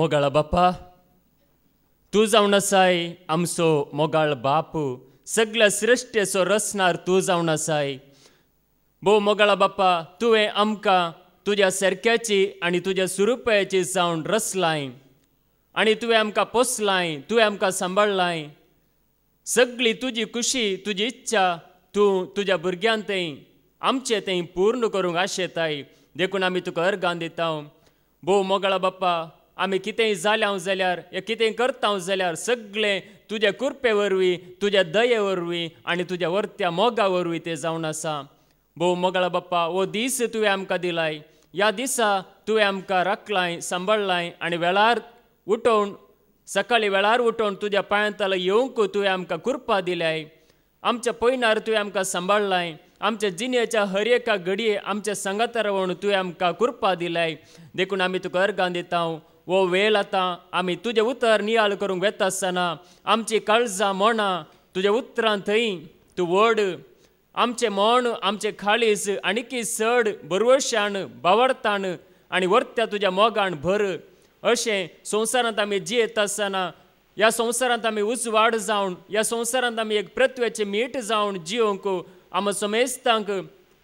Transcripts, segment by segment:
मोगाळ बापा तू जावन आसाय आमचो मोगाळ बाप सगळ्या सृश्टेचो रचणार तू जावन आसाय बो मोगाळा बापा तुवें आमकां तुज्या सारक्याची आणि तुज्या सुरुपयाची जावन रचलाय आणि तुवें आमकां पोसलाय तुवें आमकां सांबाळलाय सगळी तुजी खुशी तुजी इच्छा तूं तुज्या भुरग्यांक थंय आमचे थंय पूर्ण करूंक आशेताय देखून आमी तुका अर्गान दिता बो मोगाळा बापा आमी कितेंय जाल्यां जाल्यार या कितेंय करता जाल्यार सगळें तुज्या कुरपे वरवीं तुज्या दये वरवीं आनी तुज्या वर्त्या मोगा वरवीं तें जावन आसा भोव मोगाळ बाप्पा हो दीस तुवें आमकां दिलाय ह्या दिसा तुवें आमकां राखलाय सांबाळलाय आनी वेळार उठोवन सकाळीं वेळार उठोवन तुज्या पांयांतालो येवंक तुवें आमकां कुरपा दिल्याय आमच्या पयनार तुवें आमकां सांबाळलाय आमच्या जिनेच्या हर एका घडये आमच्या सांगातार रावण तुवें आमकां कुरपा दिलाय देखून आमी तुका अर्गां हांव वो वेळ आतां आमी तुजें उतर नियाळ करूंक वेता आसतना आमची काळजां मोणां तुज्या उतरां थंय तूं व्हड आमचें मोण आमचें खाळीस आनिकी चड बरवशान बावरतान आनी वर्त्या तुज्या मोगान भर अशें संवसारांत आमी जियेत आसतना ह्या संवसारांत आमी उजवाड जावन ह्या संवसारांत आमी एक प्रत्वेचें मीठ जावन जियोंक आम समेस्तांक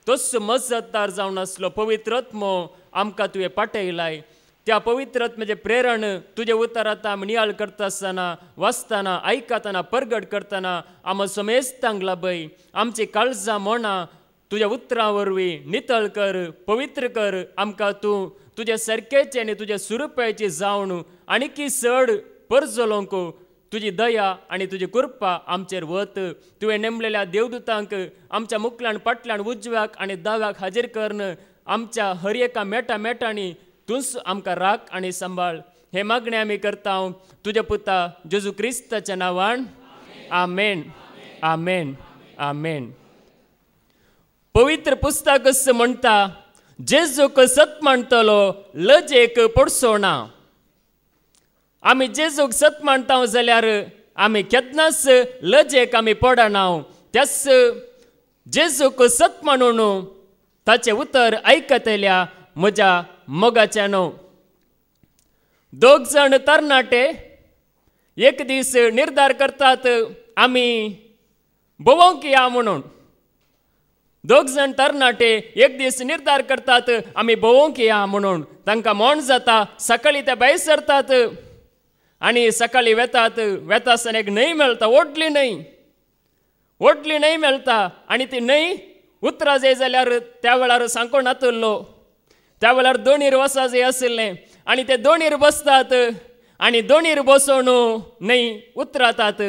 तस्स मजतार जावन आसलो पवित्रत्मो आमकां तुवें पाठयलाय त्या पवित्र म्हणजे प्रेरण तुझे उतारता नियाळ करता असताना वाचताना ऐकताना परगट करताना आम समेस्तांगला बै आमचे काळजां मोना तुझ्या उतरां नितळ कर पवित्र कर आमका तू तुजे सरकेचे आनी तुजे जावण आणि की चड परजलोंक तुझी दया आणि तुझी कृपा आमचेर वत तुवें नेमलेल्या देवदूतांक आमच्या मुखल्यान पाटल्यान उजव्याक आणि दाव्याक हाजीर करन आमच्या हर एका मेटा मेटांनी तूंच आमकां राख आनी सांबाळ हे मागणे आमी तुझे तुज्या पुता जेजू क्रिस्ताचें नांवान आमेन आमेन आमेन पवित्र पुस्तक म्हणटा जेजूक सत मानतलो लजेक पडसो ना आमी जेजूक सत मानता जाल्यार आमी केन्नाच लजेक आमी पडना त्यास जेजूक सत मानून ताचें उतर आयकतल्या म्हज्या मोगाच्या नऊ दोग जण तरणाटे एक दिस निर्धार करतात आम्ही बोवंक या म्हणून दोग जण तरणाटे एक दीस निर्धार करतात आम्ही भोवंक या म्हणून तांकां मोण जाता सकाळी ते भायर सरतात आनी सकाळी वेतात वेतासन एक न्हंय मेळटा ओडली न्हंय ओडली न्हंय मेळटा आणि ती न्हंय उतरां जाय जाल्यार त्या वेळार सांकोण नातुल्लो त्यावेळेला वेळार दोणीर वसा जे आशिल्लें आनी ते दोनीर बसतात आणि दोनीर बसोवन नाही उतरतात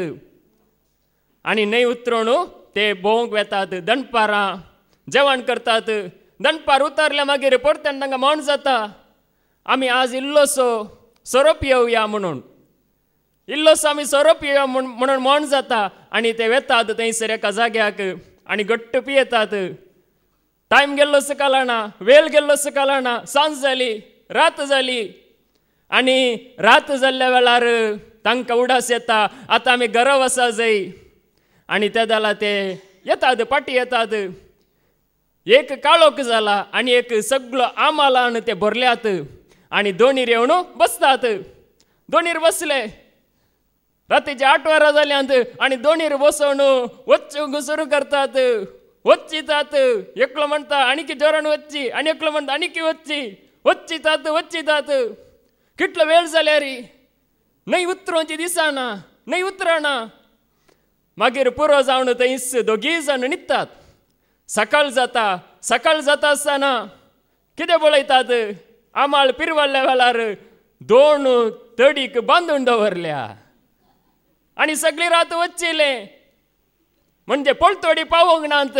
आणि नाही उतरोवन ते बोंग वेतात दनपारां जेवण करतात दनपार उतरले मागीर रिपोर्ट तांकां म्हण जाता आम्ही आज इल्लोसो सोरोप येऊया म्हणून इल्लोसो आम्ही सोरोप येऊया म्हणून म्हण जाता आणि ते वेतात थंयसर एका जाग्याक आणि गट्ट पियेतात टायम गेल्लो सकाळाणा वेळ गेल्लो सकाळाणा सांज झाली रात झाली आणि रात जाल्ल्या वेळार तांकां उडास येता आतां आमी घरा वसा जाय आनी त्या जाल्यार ते येतात पाटी येतात एक काळोख जाला आणि एक सगळो आमालान ते भरल्यात आणि दोनीर येवन बसतात दोनीर बसले रातीचे आठ वरां जाल्यांत आनी दोनीर बसोवन वच्च घुसरू करतात वच्ची तात एकलो म्हणता आणखी जोरण वच्ची आणि एकल म्हणता आणखी वच्ची वच्ची तात वच्ची तात किटल वेळ झाल्या रे नाही उतरवची दिसा ना नाही उतर ना मागीर पूर्व जाऊन ते इस दोघी जण सकाळ जाता सकाळ जाता असताना किती बोलतात आमाळ पिरवाल्या वेळार दोन तडीक बांधून दवरल्या आणि सगळी रात वच्चेले म्हणजे पळतोडी पावोंक नात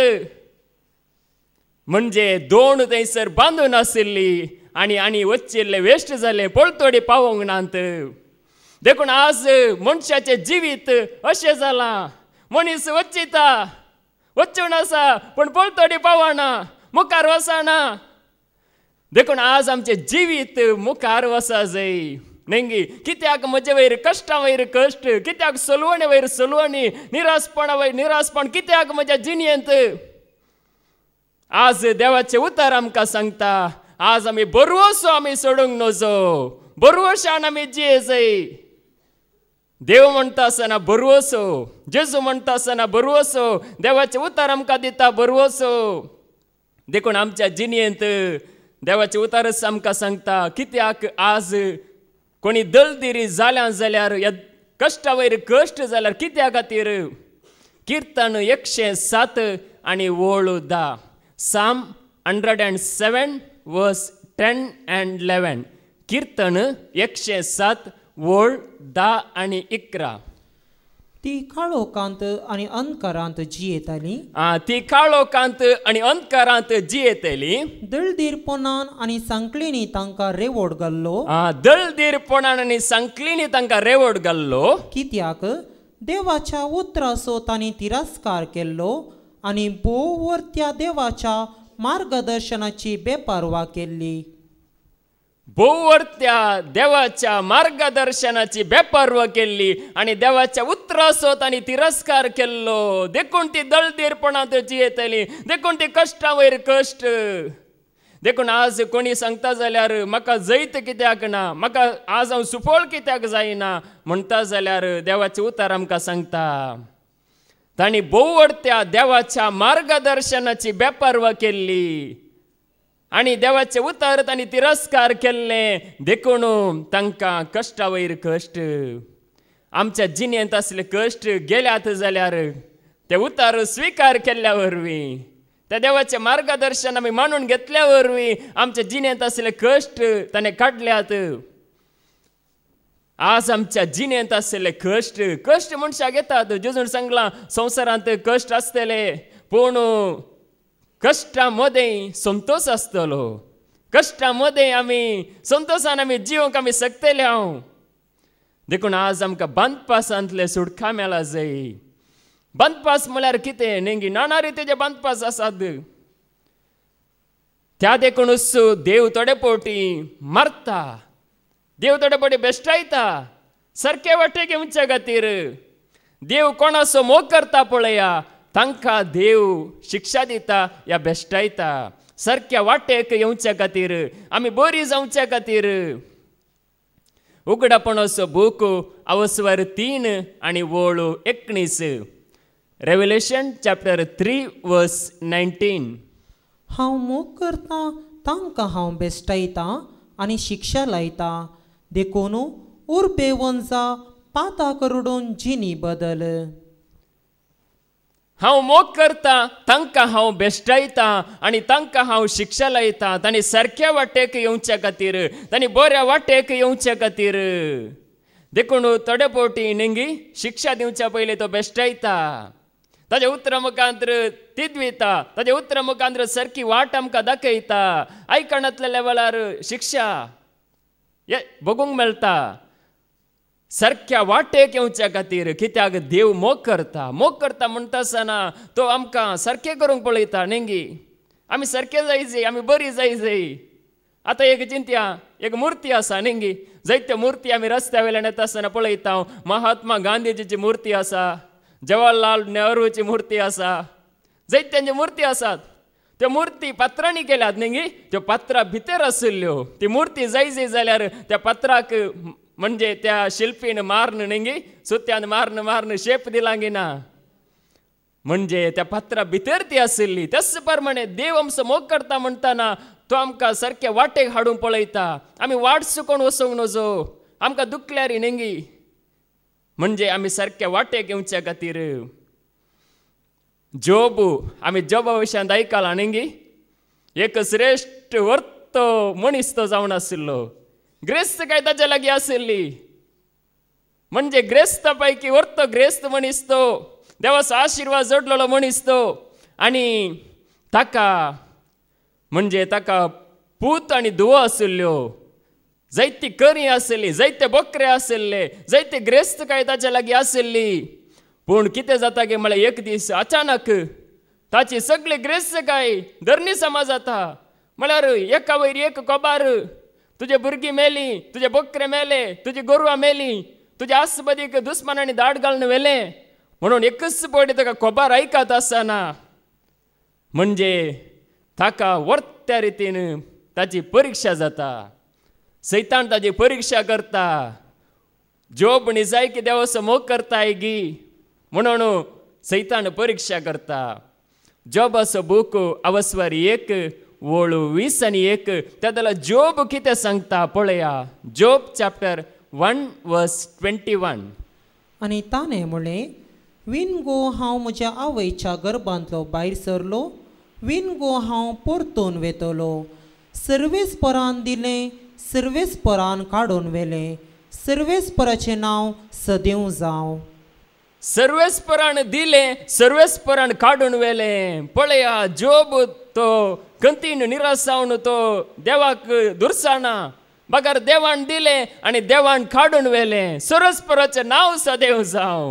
म्हणजे दोन थंयसर बांदून आशिल्ली आणि आणि वचिल्ले वेस्ट झाले पळतोडी पावोंक नात देखून आज मनशाचे जिवीत अशें जालां मनीस वच्चिता वचून आसा पण पळतोडी पावना मुखार वसाना देखून आज आमचे जिवीत मुखार वसा जाय नेंगी कित्याक मजे वैर कष्ट वैर कष्ट कित्याक सलवणे वैर सलवणी निराशपण ವೈರ್ निराशपण कित्याक ಮಜಾ जिणी आज देवाचे उतार आमकां सांगता आज आमी बरोसो आमी सोडूंक नजो बरोशान आमी जियेजय देव म्हणटा आसतना बरोसो जेजू म्हणटा आसतना बरोसो देवाचे उतार आमकां दिता बरोसो देखून आमच्या जिणेंत देवाचे उतारच आमकां सांगता कित्याक आज कोणी दलदिरी जाल्या जाल्यार ह्या कश्टा वयर कश्ट जाल्यार कित्या खातीर किर्तन एकशे सात आणि वोळ दा साम हंड्रेड अँड सेवन वस टेन अँड लेवन कीर्तन एकशे सात वळ दा आणि इकरा ती काळोकांत आणि अंधकारांत जी येताली ती काळोकांत आणि अंधकारांत जी येताली दळदीरपणान आणि संकलिनी तांकां रेवड घाल्लो आ दळदीरपणान आणि संकलिनी तांकां रेवोड घाल्लो कित्याक देवाच्या उतरासो तांणी तिरस्कार केल्लो आणि भोवर त्या देवाच्या मार्गदर्शनाची बेपारवा केल्ली भोवर देवाच्या मार्गदर्शनाची बेपार्व केली आणि देवाच्या उतरासो आणि तिरस्कार केल्लो देखून ती दळदीरपणां तेची येतली देखून ती वयर कष्ट देखून आज कोणी सांगता जाल्यार म्हाका जैत कित्याक ना म्हाका आज हांव सुपोळ कित्याक जायना म्हणटा जाल्यार देवाचे उतार आमकां सांगता ताणी भोवड देवाच्या मार्गदर्शनाची बेपर्व केल्ली आणि देवाचे उतार आणि तिरस्कार केल्ले देखून तांकां कष्टा वयर कष्ट आमच्या जिनेंत असले कष्ट गेल्यात जाल्यार ते उतार स्वीकार केल्यावरवी वरवीं त्या देवाचे मार्गदर्शन आम्ही मानून घेतल्या वरवीं आमच्या जिनेंत असले कष्ट ताणें काडल्यात आज आमच्या जिनेंत असलेले कष्ट कष्ट मनशाक येतात जेजून सांगला संवसारांत कष्ट आसतले पूण ಕಷ್ಟಾ ಮೋದ ಸಂತೋಷ ಆಸತಲೋ ಕಷ್ಟಾ ಮೋದಿ ಸಂತೋಷ ಸಕ್ತಲೇ ಹಾಂ ಆ ಬುಡಾ ಮೇಲ ಜೈ ಬದಪಾಸ ಬದಪಾಸ ಆಸಾತ್ವ ಥೋಡೆ ಪಟಿ ಮರತ ದೇ ಪೋಟಿ ಬೇಷ್ಟಾಯಿತ ಸಾರಕೆ ವಟೆ ದೇವಸೋ ಮೋಯಾ तांकां देव शिक्षा दिता या बेश्टायता सारक्या वाटेक येवच्या खातीर आमी बरी जावच्या खातीर उगडापणसो बूक अवस्वर तीन आणि वळो एकणीस Revelation chapter three verse nineteen हांव मोग करता तांकां हांव बेश्टायतां आनी शिक्षा लायतां देखून उर्बे वंजा पाता करुडून जिनी बदल हांव मोग करता तांकां हांव बेश्टायता आनी तांकां हांव शिक्षा लायता तांणी सारक्या वाटेक येवचे खातीर तांणी बऱ्या वाटेक येवचे खातीर देखून थोडे पोटी निंगी शिक्षा दिवच्या पयलीं तो बेश्टायता ताजे उतर मुखांतर तिदविता ताज्या उतर मुखांतर सारकी वाट आमकां दाखयता आयकणांतल्या लेवलार शिक्षा ये भोगूंक मेळटा सारख्या वाटेक येवच्या खातीर कित्याक देव मोग करता मोग करता म्हणटा आसतना तो आमकां सारकें करूंक पळयता नेंगी आमी सारके जाय आमी बरी जाय आतां एक चिंत्या एक मुर्ती आसा नेंगी जायत्यो मुर्ती आमी रस्त्या वयल्यान येता आसतना पळयता महात्मा गांधीजीची मुर्ती आसा जवाहरलाल नेहरूची मुर्ती आसा जायत्यांच्यो मुर्ती आसात त्यो मुर्ती पात्रांनी केल्यात नेंगी त्यो पात्रां भितर आशिल्ल्यो ती मुर्ती जाय जाल्यार त्या पात्राक म्हणजे त्या शिल्पीनं मारणं नेंगी सुत्यान मारणं मारणं शेप ना म्हणजे त्या पात्रा भितर ती आशिल्ली तस प्रमाणे देव मोग करता म्हणताना तो आमकां सारखे वाटेक हाडून पळयता आम्ही वाट कोण वसूंक नजो आमकां दुखल्यारी नेंगी म्हणजे आम्ही सारखे वाटे येवच्या खातीर जोब आम्ही जोबा विशयांत आयकलां नेंगी एक श्रेश्ठ वर्त मनीस तो जावन आशिल्लो ग्रेस्त काय કાયદાच्या लागी आसली म्हणजे ग्रेस्त पैकी व्हरतो ग्रेस्त मनीस तो देवाचो आशिर्वाद जोडलेलो मनीस तो आनी ताका म्हणजे ताका पूत आणि धुवो आशिल्ल्यो जैती करी असेली जैते बकरे आशिल्ले जैते ग्रेस्त कायदाच्या लागीं आशिल्ली पूण किती जाता गे मला एक दिस अचानक ताची सगळी ग्रेस्त काय धरणी समा जाता म्हळ्यार एका वयर एक कोबार तुझे भुरगी मेली तुझे बकरे मेले तुझी गोरवां मेली तुझ्या आस्पदीक दुस्मानांनी दाट घालून वेले म्हणून एकच पावटी ताका खोबार आयकत आसना म्हणजे ताका वर्त्या रितीन ताची परीक्षा जाता सैतान ताची परीक्षा करता जोब की देव समोग करता गी म्हणून सैतान परिक्षा करता जॉबाचो बूक अवस्वर एक वळ वीस आनी एक त्याला जोब कितें सांगता पळया Job chapter one verse twenty one आणि ताणें म्हणले विन गो हांव म्हज्या आवयच्या गर्भांतलो भायर सरलो विन गो हांव परतून वेतलो सर्वेस परान दिलें सर्वेस परान काडून व्हेलें सर्वेस सदेव नांव सदींव जावं सर्वेस्परान दिलें सर्वेस्परान काडून वेले पळया जोब तो ಕಂಟಿನ್ಯೂ तो देवाक ದುರ್ಸಾಣ बगर देवान दिले आणि देवान काढून वेले परचे नाव सदैव जाव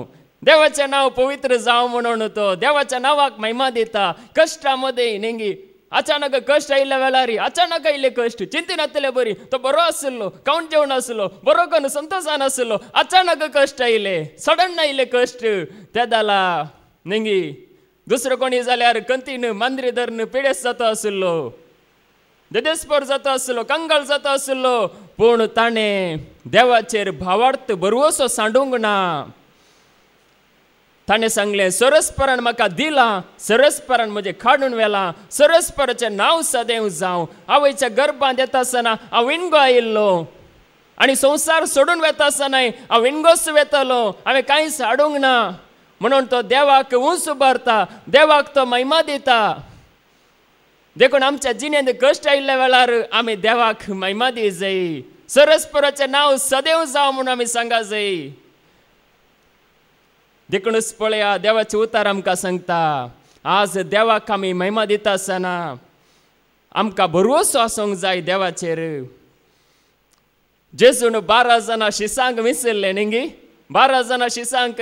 देवाचे नाव पवित्र जाव म्हणून तो देवाच्या नावाक महिमा देता कष्टामध्ये नेंगी अचानक कष्ट आयिल्ल्या वेलारी अचानक आयले कष्ट चिंतिनातले बरी तो बरो आसलो काउंट जेवण आसलो बरो कन संतोषान आसलो अचानक कष्ट आयले सडन इल्ले कष्ट त्या दाला नेंगी दुसरं कोणी झाल्यावर कंतीन मांद्रे धरन पिडेस्त जाता आशिल्लो देदेस्पर जाता असलो कंगाल जाता असलो पूण ताणें देवाचेर भावार्थ बरवसो सांडूंक ना ताणें सांगलें सरस्परान म्हाका दिला सरस्परान म्हजें काडून व्हेलां सरस्पराचें नांव सदैव जावं आवयच्या गर्भांत येता आसतना हांव विणगो आयिल्लो आनी संवसार सोडून वेता आसतनाय हांव विणगोस वेतालो हांवें कांयच हाडूंक ना म्हणून तो देवाक उंच उबारता देवाक तो महिमा दिता देखून आमच्या जिणेंत कश्ट आयिल्ल्या वेळार आमी देवाक महिमा दी जायी सरस्पराचें नांव सदैव जावं म्हणून आमी सांगा जायी देखूनच पळया देवाचे उतार आमकां सांगता आज देवाक आमी महिमा दिता आसतना आमकां भरवोसो आसूंक जाय देवाचेर जेजून बारा जाणां शिसांक विसरले न्ही बारा जाणां शिसांक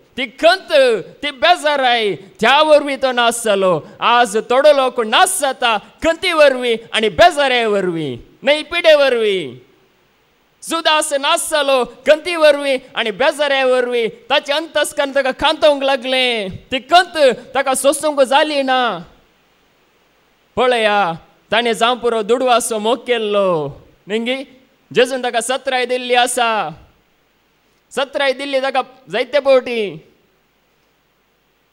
ती खंत ती बेजाराय त्या वरवीं तो नासलो आज थोडो लोक नाच जाता खंती वरवीं आनी बेजाराय वरवीं न्हय पिडे वरवीं सुदास नास जालो कंती वरवीं आनी बेजाऱ्या वरवीं ताचे अंतस्कर ताका खांतोवंक लागलें ती कंत ताका सोसूंक जाली ना पळया ताणें जावं दुडवासो मोग केल्लो निंगी जेजून ताका सत्राय दिल्ली आसा सतराय दिल्ली ताका जायते पोटी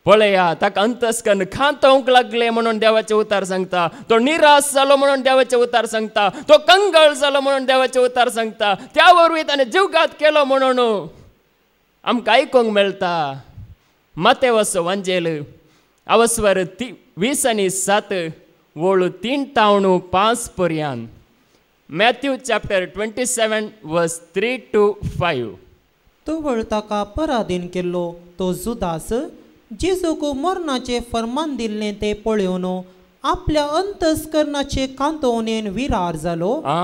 पळया ताका अंतस्कन खांत लागले म्हणून देवाचे उतार सांगता तो निराश जालो म्हणून देवाचे उतार सांगता तो कंगळ जालो म्हणून देवाचे उतार सांगता त्यावर वरवीं ताणें जीवघात केलो म्हणून आमकां ऐकूक मेळटा माते वसो वांजेल अवस्वर ती वीस आनी सात वळू तीन तावणू पांच पर्यान Matthew chapter twenty seven verse three two five तो वळताका पराधीन केल्लो तो जुदास जेजूक मरणाचे फर्मान दिल्लें ते पळयोवन आपल्या अंतस्करणाचे कांतोवनेन विरार जालो आ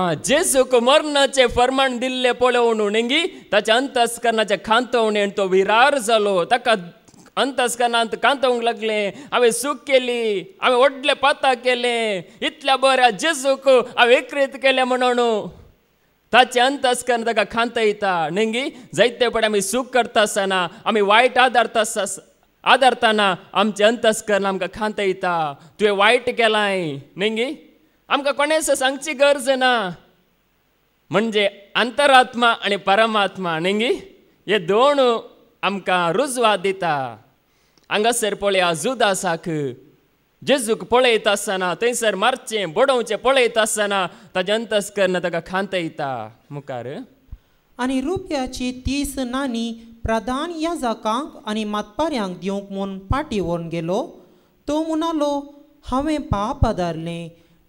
मरणाचे फर्मान दिल्ले पळोवन नेंगी ताच्या अंतस्करणाच्या कांतोवणेन तो विरार जालो ताका अंतस्करणांत कांतोवंक लागले हांवें सूख केली हांवें व्हडले पाता केले इतल्या बऱ्या जेजूक हांवें एकरीत केले म्हणून ಅಂತ್ಯಸ್ಕಂದಾಗ ಕಾಂತೈತ ನಂಗಿ ಜೈತೆ ಪಡೆ ಆಮಿ करता आम्ही ಆಮಿ वायट आदारता आदारताना आमचे अंतस्करण आमकां खांतयता तुवें वायट केलाय नेंगी आमकां कोणेच सांगची गरज ना म्हणजे अंतरात्मा आणि परमात्मा नेंगी हे दोन आमकां रुजवा दिता हांगासर पळया जुदासाक जेजूक पळयत आसतना थंयसर मारचें बडोवचें पळयत आसतना ताजे अंतस्करण ताका खांतयता मुखार आनी रुपयाची तीस नानी प्रधान याजकांक आनी मातपाऱ्यांक दिवंक म्हूण पाटी व्हरून गेलो तो म्हणालो हांवें पाप आदारलें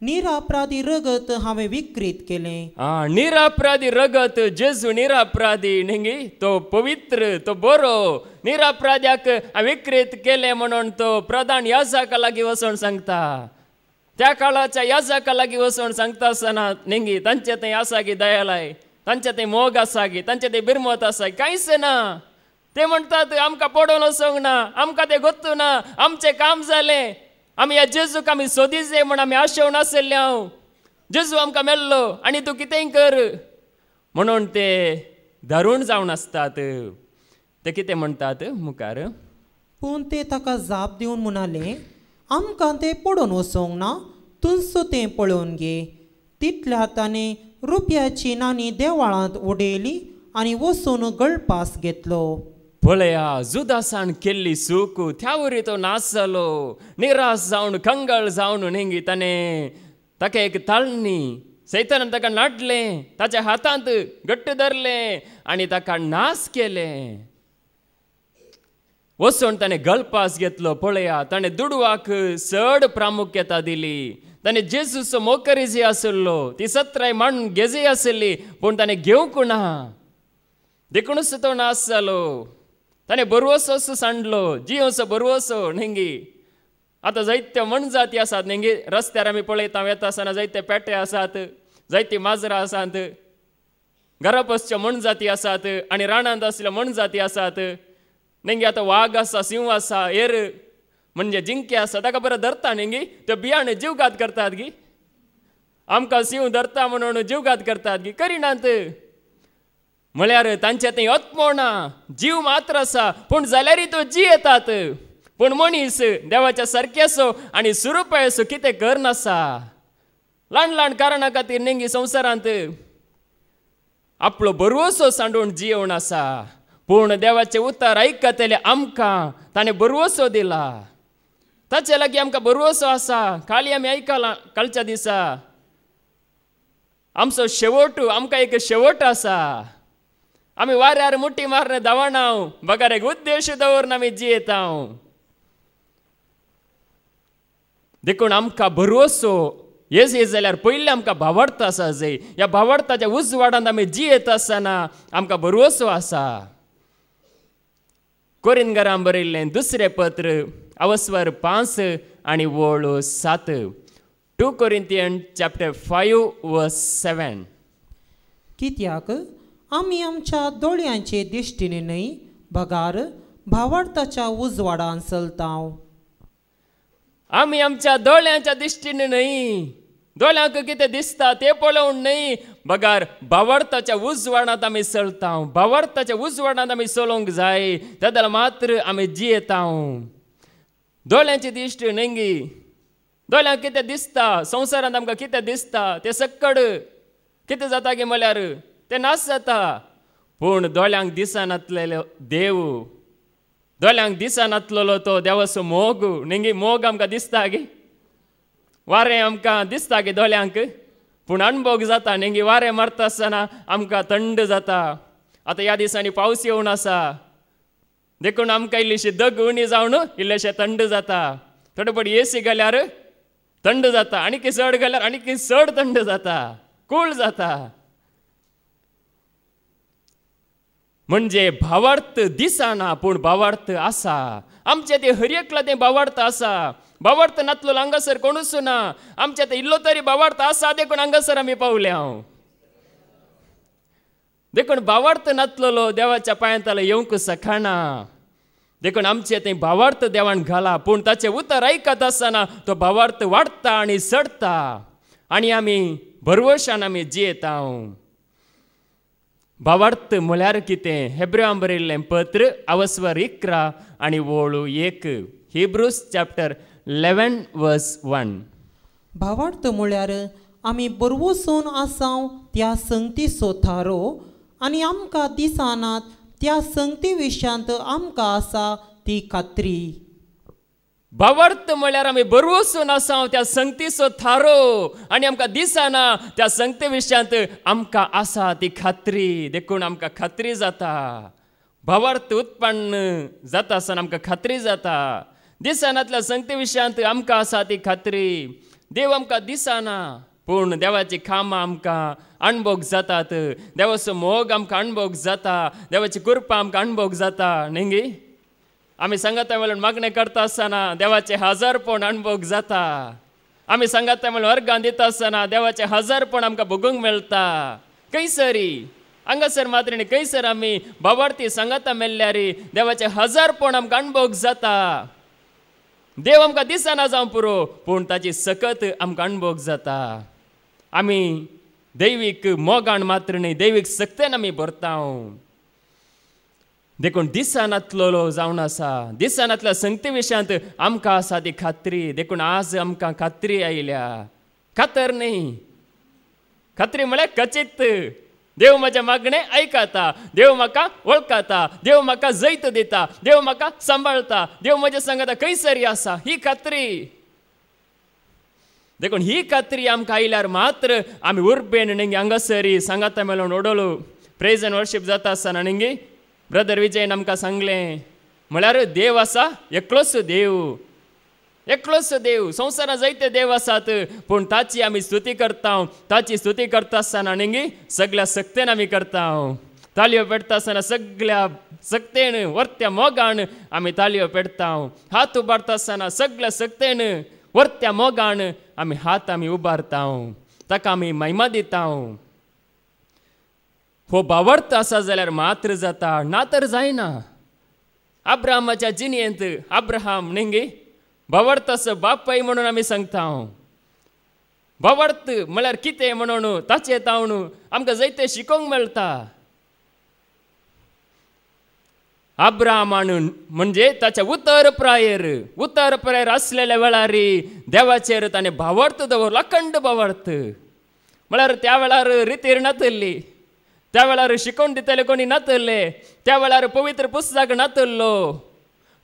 निरापराधी रगत हांवें विक्रीत केले आ निरापराधी रगत जेजू निरापराधी नेंगी तो पवित्र तो बरो निरापराध्याक विक्रीत केलें म्हणून तो प्रधान याजाका लागीं वसून सांगता त्या काळाच्या याजाका लागीं वसून सांगता असताना न्ही तांचे ते आसा की दयालाय तांचे ते मोग आसा की तांचे तें बिरमत आसा कांयच ना ते म्हणतात आमका पडून वचोंक ना आमका तें गोत्तू ना आमचे काम झाले आमी ह्या जेजूक आमी सोदीच जाय म्हण आमी आशेव नासलेले हांव जेजू आमकां मेल्लो आनी तूं कितेंय कर म्हणून ते धरून जावन आसतात ते कितें म्हणटात मुखार पूण ते ताका जाप दिवन म्हणाले आमकां ते पडून वचोंक ना तुजसो तें पळोवन घे तितल्या ताणें रुपयाची नाणी देवळांत उडयली आनी वसून गळपास घेतलो पळया ಪೊಳೆಯ ಜುದಾಸಣ್ ಕೆಲ್ಲಿ तो ತ್ಯಾವುರಿತು नासलो निराश जाऊन कंगळ जाऊन ನಿಂಗಿ तने ताका एक ತಾಳ್ನಿ सैतन ताका नाटले ताच्या हातांत घट्ट धरले आणि ताका नास केले वसून ताणें गल्पास घेतलो पळया ताणें दुडवाक चड प्रामुख्यता दिली ताणें जेजूचो मोकरी जी आसलो ती सत्राय मांड गेजी आसली पूण ताणें घेवंक ना देखूनच तो नास जालो बरोस असं सांडलो जी असं बरोस नेंगे आता जायत्यो म्हण जाती आसात नेंगी रस्त्यार आमी पळयता येता आसतना जायते पेटे आसात जायतीं माजरा आसात घरा म्हण जाती आसात आणि राणांत असल्या म्हण जाती आसात नेंगी आता वाघ असा सिंह असा एर म्हणजे जिंके आसा ताका बरं धरता नेंगी ते बियाणे जीवघात करतात गी आमकां सिंह धरता म्हणून जीवघात करतात गी करिनात म्हळ्यार तांचें तें यत्मोणा जीव मात्र आसा पूण जाल्यारय तो जी येतात पूण मनीस देवाच्या सारके असो आनी सुरुपायसो असो कितें करनासा ल्हान ल्हान कारणा खातीर नेंगी संवसारांत आपलो बरवसो सांडून जियेवन आसा पूण देवाचें उतार आयकतले आमकां ताणें बरवसो दिला ताचे लागीं आमकां बरवोसो आसा काली आमी आयकला कालच्या दिसा आमचो शेवट आमकां एक शेवट आसा ಆಮೆ ವಾರ್ಯಾರು ಮುಟ್ಟಿ ಮಾರನೆ ದವಣಾವು उद्देश ಉದ್ದೇಶದವ್ರು ನಮಗೆ ಜೀತಾವು देखून आमकां भरोसो हे हेच जाल्यार पयलीं आमकां भावार्थ आसा जंय ह्या भावार्थाच्या उजवाडांत आमी येत आसतना आमकां भरोसो आसा घरां बरयिल्लें दुसरें पत्र अवस्वर पांच आनी वळू सात टू कोरिंतियन चॅप्टर फायव व सेवेन कित्याक आम्ही आमच्या दोळ्यांचे दिश्टीने नाही भगार भावार्थाच्या उजवाडा चलताव आम्ही आमच्या दोळ्यांच्या दिश्टीने नाही दोळ्यांक कितें दिसता ते पळोवन न्हय बगार भावार्थाच्या उजवाडांत आमी चलताव भावार्थाच्या उजवाडांत आमी चलोवंक जाय तेदल मात्र आमी जियेताव दोळ्यांची दिश्ट नेंगी दोळ्यांक कितें दिसता संवसारांत आमकां कितें दिसता ते सक्कड कितें जाता गे म्हळ्यार ते नाश जाता पूण दोळ्यांक दिसनासलेलो देव दोळ्यांक दिसनासलेलो तो देवाचो मोग नेंगी मोग आमकां दिसता गे वारें आमकां दिसता गे दोळ्यांक पूण अणभोग जाता नेंगी वारें मारता आसतना आमकां थंड जाता आतां ह्या दिसांनी पावस येवन आसा देखून आमकां इल्लीशी दग उणी जावन इल्लेशें थंड जाता थोडे पट एसी गेल्यार थंड जाता आनी चड गेल्यार आनी चड थंड जाता कूळ जाता म्हणजे भावार्थ दिसाना पूण भावार्थ असा आमच्या ते हरियकला ते भावार्थ असा भावार्थ नातलो हांगासर कोणूच ना आमच्या ते इल्लो तरी भावार्थ असा देखून हांगासर आमी पावले हांव देखून भावार्थ नातलो देवाच्या पांयांताला येवंक सखाना देखून आमचे ते भावार्थ देवान घाला पूण ताचे उतर ऐकत असताना तो भावार्थ वाढता आणि सडता आणि आम्ही भरवशान आमी जियेता भावार्थ म्हळ्यार कितें हेब्रेवान बरयल्लें पत्र अवस्वर इकरा आनी वोळू एक Hebrews chapter eleven verse one भावार्थ म्हळ्यार आमी सोन आसा त्या संगती सोथारो आनी आमकां दिसानात त्या संगती विशांत आमकां आसा ती खात्री भावार्थ म्हळ्यार आमी बरोसून असा त्या संगतीचो थारो आनी आमकां दिसना त्या संगते विशयांत आमकां आसा ती खात्री देखून आमकां खात्री जाता भावार्थ उत्पन्न जाता आसतना आमकां खात्री जाता दिसनांतल्या संगते विशयांत आमकां आसा ती खात्री देव आमकां दिसना पूण देवाची कामां आमकां अणभोग जातात देवाचो मोग आमकां अणभोग जाता देवाची कुर्पा आमकां अणभोग जाता न्ही आमी सांगाता मेळून मागणें करता आसतना देवाचे हजारपण अणभोग जाता आम्ही सांगाता मेळून अर्गां दिता आसतना देवाचे हजारपण आमकां भोगूंक मेळटा खंयसरी हांगासर मात्र खंयसर आमी बाबार्थी सांगाता मेल्ल्यारी देवाचे हजारपण आमकां अणभोग जाता देव आमकां दिसना जावं पुरो पूण ताची सकत आमकां अणभोग जाता आमी दैवीक मोगाण मात्र न्ही दैवीक सक्तेन आमी भरता देखून दिसानातलो जावन आसा दिसानातल्या संगती विशयांत आमकां आसा ती खात्री देखून आज आमकां खात्री आयल्या खातर न्ही खात्री म्हळ्यार कचित देव म्हजें मागणें आयकता देव म्हाका वळखता देव म्हाका जैत दिता देव म्हाका सांबाळता देव म्हजे सांगता खंयसरी आसा ही खात्री देखून ही खात्री आमकां आयल्यार मात्र आमी उर्बेन णिंगी हांगासरी सांगाता मेळून उडोलो प्रेज वर्शीप जाता आसतना ब्रदर विजयन आमकां सांगलें म्हळ्यार देव आसा एकलोच देव एकलोच देव संवसारांत जायते देव आसात पूण ताची आमी स्तुती करता ताची स्तुती करता आसतना नेंगी सगळ्या सक्तेन आमी करता ताल्यो पेटता आसतना सगळ्या सक्तेन वरत्या मोगान आमी तालयो पेटता हात उबारता आसतना सगळ्या सक्तेन वरत्या मोगान आमी हात आमी उबारता ताका आमी महिमा दिता हो बावर्त आसा जाल्यार मात्र जाता ना तर जायना आब्रामाच्या जिणयेंत आब्राहाम न्हिंगे बावर्थ असो बापाय म्हणून आमी सांगता हांव बावर्थ म्हळ्यार कितें म्हणून ताचे तावण आमकां जैते शिकोवंक मेळटा आब्रामान म्हणजे ताच्या उतर प्रायर उतर प्रायर असलेल्या वेळारी देवाचेर ताणें भावार्थ दवरलो अखंड भावार्थ म्हळ्यार त्या वेळार रितीर नातल्ली त्या तेले कोणी ತೆಲುಕೊಂಡು त्या वेळार पवित्र पुस्तक ನತುಲ್ಲೋ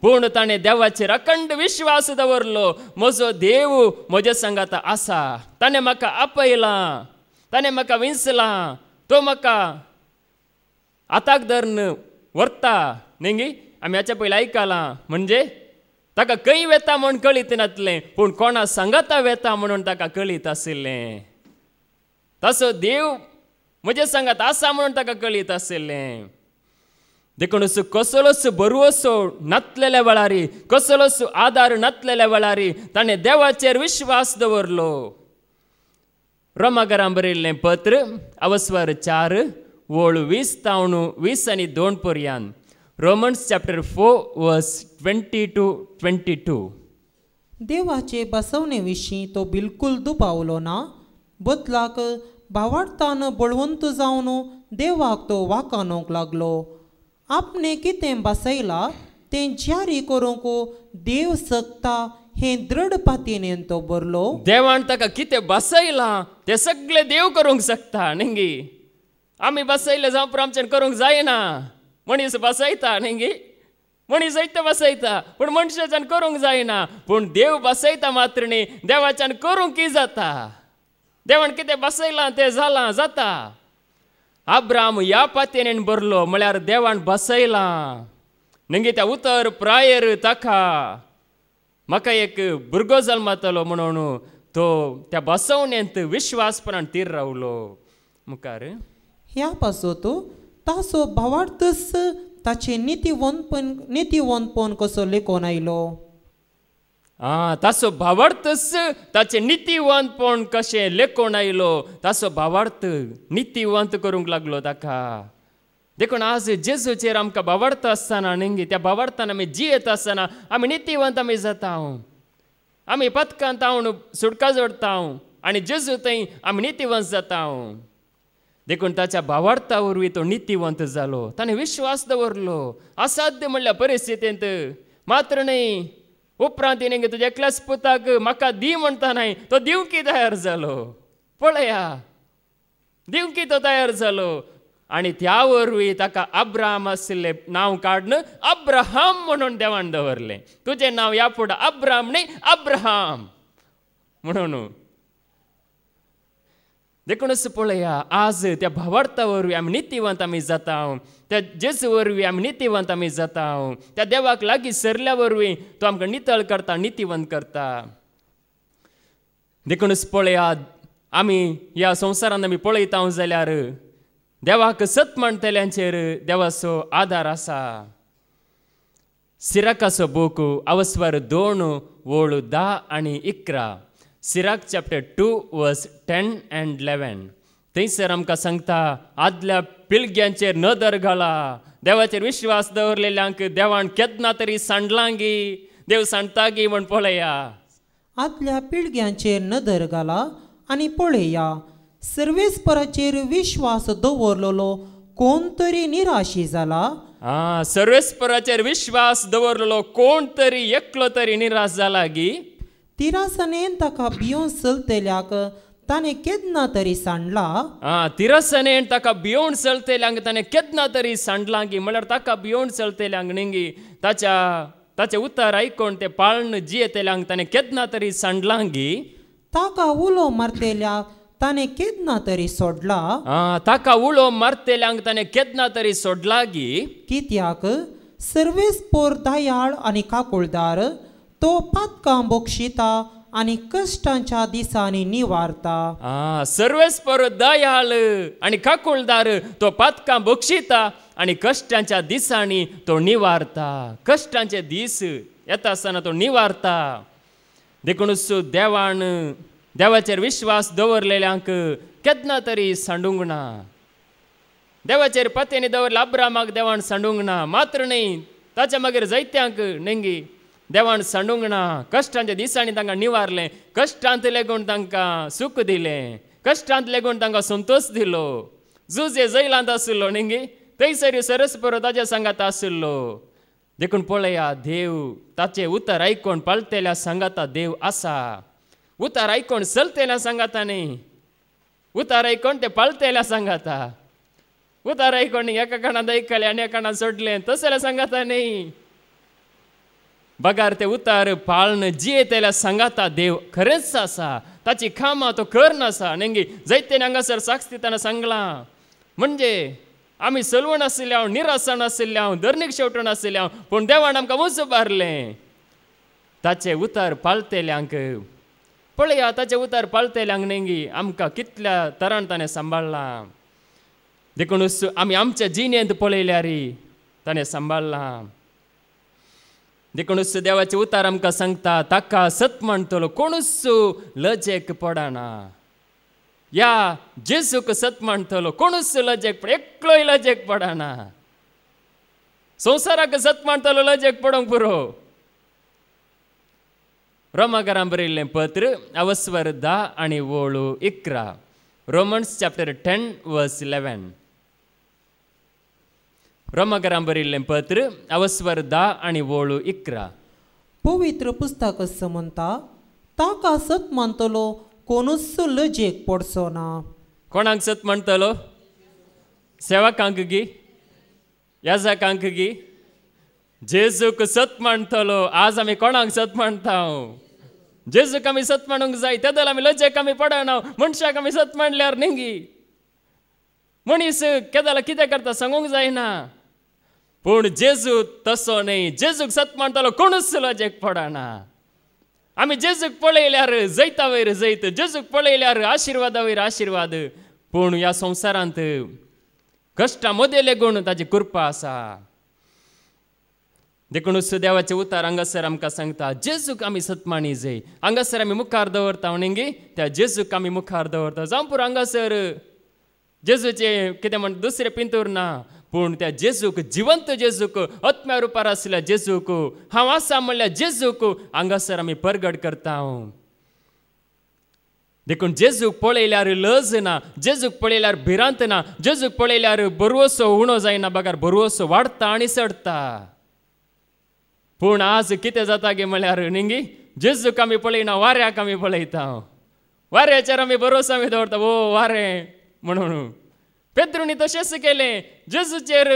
पूर्ण ताने देवाचेर अखंड विश्वास दवरलो म्हजो देव म्हज्या संगात आसा ताणें म्हाका आपयलां ताणें म्हाका विंचलां तो म्हाका आताक धरण व्हरता नेंगी आमी हाच्या पयलीं आयकलां म्हणजे ताका खंय वेता म्हूण कळीत नातलें पूण कोणा सांगाता वेता म्हणून ताका कळीत आशिल्लें तसो देव म्हजे सांगात आसा म्हणून ताका कळीत आशिल्लें असो कसलोसो भरवसो नातलेल्या वळारी कसलोसो आदार नातलेल्या वळारी ताणें देवाचेर विश्वास दवरलो रोमागरान बरयल्लें पत्र अवस्वर चार ओळ वीस तावण वीस आनी दोन पर्यांत Romans chapter four verse twenty two twenty two देवाचे बसवणे विशीं तो बिलकुल दुबावलो ना बदलाक भावार्थान बळवंत जावन देवाक तो वाकानूंक लागलो आपणे कितें बसयला तें जारी करूंक देव सकता हे दृढ पातीने तो बरलो देवान ताका कितें बसयलां तें सगळे देव करूंक शकता नेंगी आमी बसयले जावं पूण करूंक जायना मनीस बसयता नेंगी मनीस ऐकता बसयता पूण मनशाच्यान करूंक जायना पूण देव बसयता मात्र न्ही देवाच्यान करूंक की जाता देवण कितें बसयलां तें जालां जाता आब्राम ह्या पातयेन भरलो म्हळ्यार देवान बसयलां नंगी त्या उतर प्रायर ताका म्हाका एक भुरगो जल्मतलो म्हणून तो त्या बसवणेंत विश्वासपणान तीर रावलो मुखार ह्या तो तासो भावार्थस ताचे नितीवनपण नितीवनपण कसो लेखोन आयलो आ, ताचो भावार्थच ताचे पण कशें लेखून आयलो ताचो भावार्थ नितीवंत करूंक लागलो ताका देखून आज जेजूचेर आमकां भावार्थ आसतना न्ही त्या भावार्थान आमी जियेत आसतना आमी नितीवंत आमी जाता हांव आमी पथकांत हांव सुटका जोडता हांव आनी जेजू थंय आमी नितिवंत जाता हांव देखून ताच्या भावार्था वरवीं तो नितिवंत जालो ताणें विश्वास दवरलो असाध्य म्हणल्या परिस्थितींत मात्र न्ही उपरांत કીધું एकल्याच पुताक म्हाका दी म्हणता नाही तो दिवकी तयार झालो पळया दिवकी तो तयार झालो आणि त्या वरवी ताका अब्राम नाव काढणं अब्राहम म्हणून देवान दवरले तुझे नाव या फुडें अब्राम न्ही अब्राहम म्हणून देखूनच पळया आज त्या भावार्था वरवीं आमी नितीवंत आमी जाता त्या जेस वरवीं आम्ही नितिवंत आमी जाता त्या देवाक लागी सरल्या वरवीं तो आमकां नितळ करता नितीवंत करता देखूनच पळया आमी ह्या संवसारांत आमी पळयता जाल्यार देवाक सत मांडटल्यांचेर देवाचो आदार आसा सिराकाचो बोक आवस्वार दोन वोळ धा आनी इकरा Sirach chapter two verse ten and eleven थंयसर आमकां सांगता आदल्या पिळग्यांचेर नदर घाला देवाचेर विश्वास दवरलेल्यांक देवान केदना तरी गी देव सांडता गी म्हण पळया आदल्या पिळग्यांचेर नदर घाला आनी पळया सर्वेस्पराचेर विश्वास दवरलेलो कोण तरी निराशी जाला आ सर्वेस्पराचेर विश्वास दवरलेलो कोण तरी एकलो तरी निराश जाला गी तिरा सने ताका बियों सलते लाक ताने कितना तरी संडला आ तिरा सने ताका बियों सलते लांग ताने कितना तरी संडला की मलर ताका बियों सलते लांग निंगी ताचे उत्तर आई कौन ते पालन जिए ते लांग ताने कितना तरी संडला ताका उलो मरते लाक ताने कितना तरी सोडला आ ताका उलो मरते लांग ताने कितना तरी सोडला की कितिया क सर्वेश पोर्दायाल तो पातकां बोक्षिता आणि कष्टांच्या दिसानी निवारता आ सर्वेस्पर दयाल आणि काकुलदार तो पातका बोक्षिता आणि कष्टांच्या दिसांनी तो निवारता कष्टांचे दिस येत आसतना तो निवारता देखूनच देवान देवाचेर विश्वास दवरलेल्यांक केन्ना तरी सांडूंक ना देवाचेर पत्यानी दवरला अब्रामाक देवान सांडूंक ना मात्र न्ही ताच्या मागीर जैत्यांक नेंगी देवाण सांडूंक ना कश्टांच्या दिसांनी तांकां निवारलें कश्टांत लेगून तांकां सूख दिलें कश्टांत लेगून तांकां संतोष दिलो जुजे जैलांत आशिल्लो न्ही थंयसरी सरस परताच्या संगात आशिल्लो देखून पळया देव ताचे उतर आयकून पालतेल्या सांगाता देव आसा उतार आयकोण चलतेल्या सांगाता न्ही उतार आयकून ते पालतेल्या सांगाता उतार आयकोण एका काणांत ऐकलें आनी एका काणांत सोडलें तसल्या सांगाता न्ही बगार ते उतार पाळणं जिये त्याला सांगाता देव खरंच असा ताची खामा तो कर नसा नेंगी जैतेन हंगासर साक्ष दितना सांगलां म्हणजे आम्ही सलवण आशिल्ले हांव निरासण आशिल्ले हांव धरणीक शेवटण असले हांव पूण देवान आमकां उंच ताचे उतार पालतेल्यांक पळया ताचे उतार पालतेल्यांक नेंगी आमकां कितल्या तरान ताणें सांबाळलां देखून आमी आमच्या जिणेंत रे ताणें सांबाळलां de cunoscu deoarece utaram ca sancta taka satmantolo cunoscu lăgec podana. Ia Jesu că satmantolo cunoscu lăgec pod ecloi lăgec podana. Sonsara că satmantolo lăgec podang puro. Ramagarambarile pătră, avasvarda ani volu ikra. Romans chapter 10 verse 11. रोमकारां बरिल्लें पत्र अवस्वर्धा आनी वोळू इकरा पवित्र असं म्हणटा ताका सत मानतलो कोणूच लजेक पडचो ना कोणाक सत म्हणटलो सेवकांक गी याजाकांक गी जेजूक सत मानतलो आज आमी कोणाक सत मानता जेजूक आमी सत मानूंक जाय तेदल आमी लजेक आमी पडना मनशाक आमी सत मांडल्यार न्ही मनीस केदाला कितें करता सांगूंक जायना पूण जेजूक तसो न्हय जेजूक सत मानतालो कोणूच सुलाजेक पडना आमी जेजूक पळयल्यार जैता वयर जैत जेजूक पळयल्यार आशिर्वादा वयर आशिर्वाद पूण ह्या संवसारांत कश्टा मदें लेगून ताची कृपा आसा देखून सुदेवाचे उतार हांगासर आमकां सांगता जेजूक आमी सत्मानी जय हांगासर आमी मुखार दवरता गे त्या जेजूक आमी मुखार दवरता जावं पूण हांगासर जेजूचें कितें म्हण दुसरें पिंतूर ना पूण त्या जेजूक जिवंत जेजूक आत्म्या रुपार आसल्या जेजूक हांव आसा म्हणल्या जेजूक हांगासर आमी परगड करता देखून जेजूक पळयल्यार लज ना जेजूक पळयल्यार भिरांत ना जेजूक पळयल्यार बरवोसो उणो जायना बघार बरवोसो वाडता आनी सडता पूण आज कितें जाता गे म्हळ्यार निंगी जेजूक आमी पळयना वाऱ्याक आमी पळयता वाऱ्याचेर आमी बरोसो आमी दवरता ओ वारें म्हणून पेत्रुनी तसेच केले जेजूचेर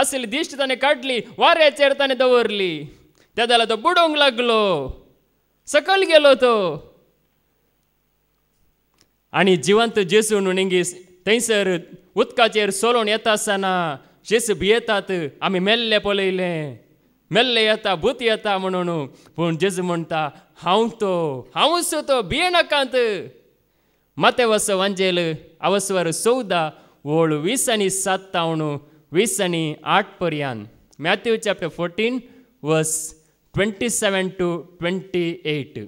असली दिश्ट त्याने काढली वाऱ्याचेर त्याने दवरली त्या त्याला तो बुडोवंक लागलो सकल गेलो तो आणि जिवंत जेसून निंगी थंयसर उदकाचेर सोलून येता आसतना जेस भियेतात आम्ही मेल्ले पळयले मेल्ले येता भूत येता म्हणून पूण जेजू म्हणटा हांव तो हांवूच तो भिये नाकांत वस वांजेल आवस्वर सौदा व्हड वीस आनी सात तावणू वीस आनी आठ पर्यंत Matthew chapter fourteen verse twenty seven to twenty eight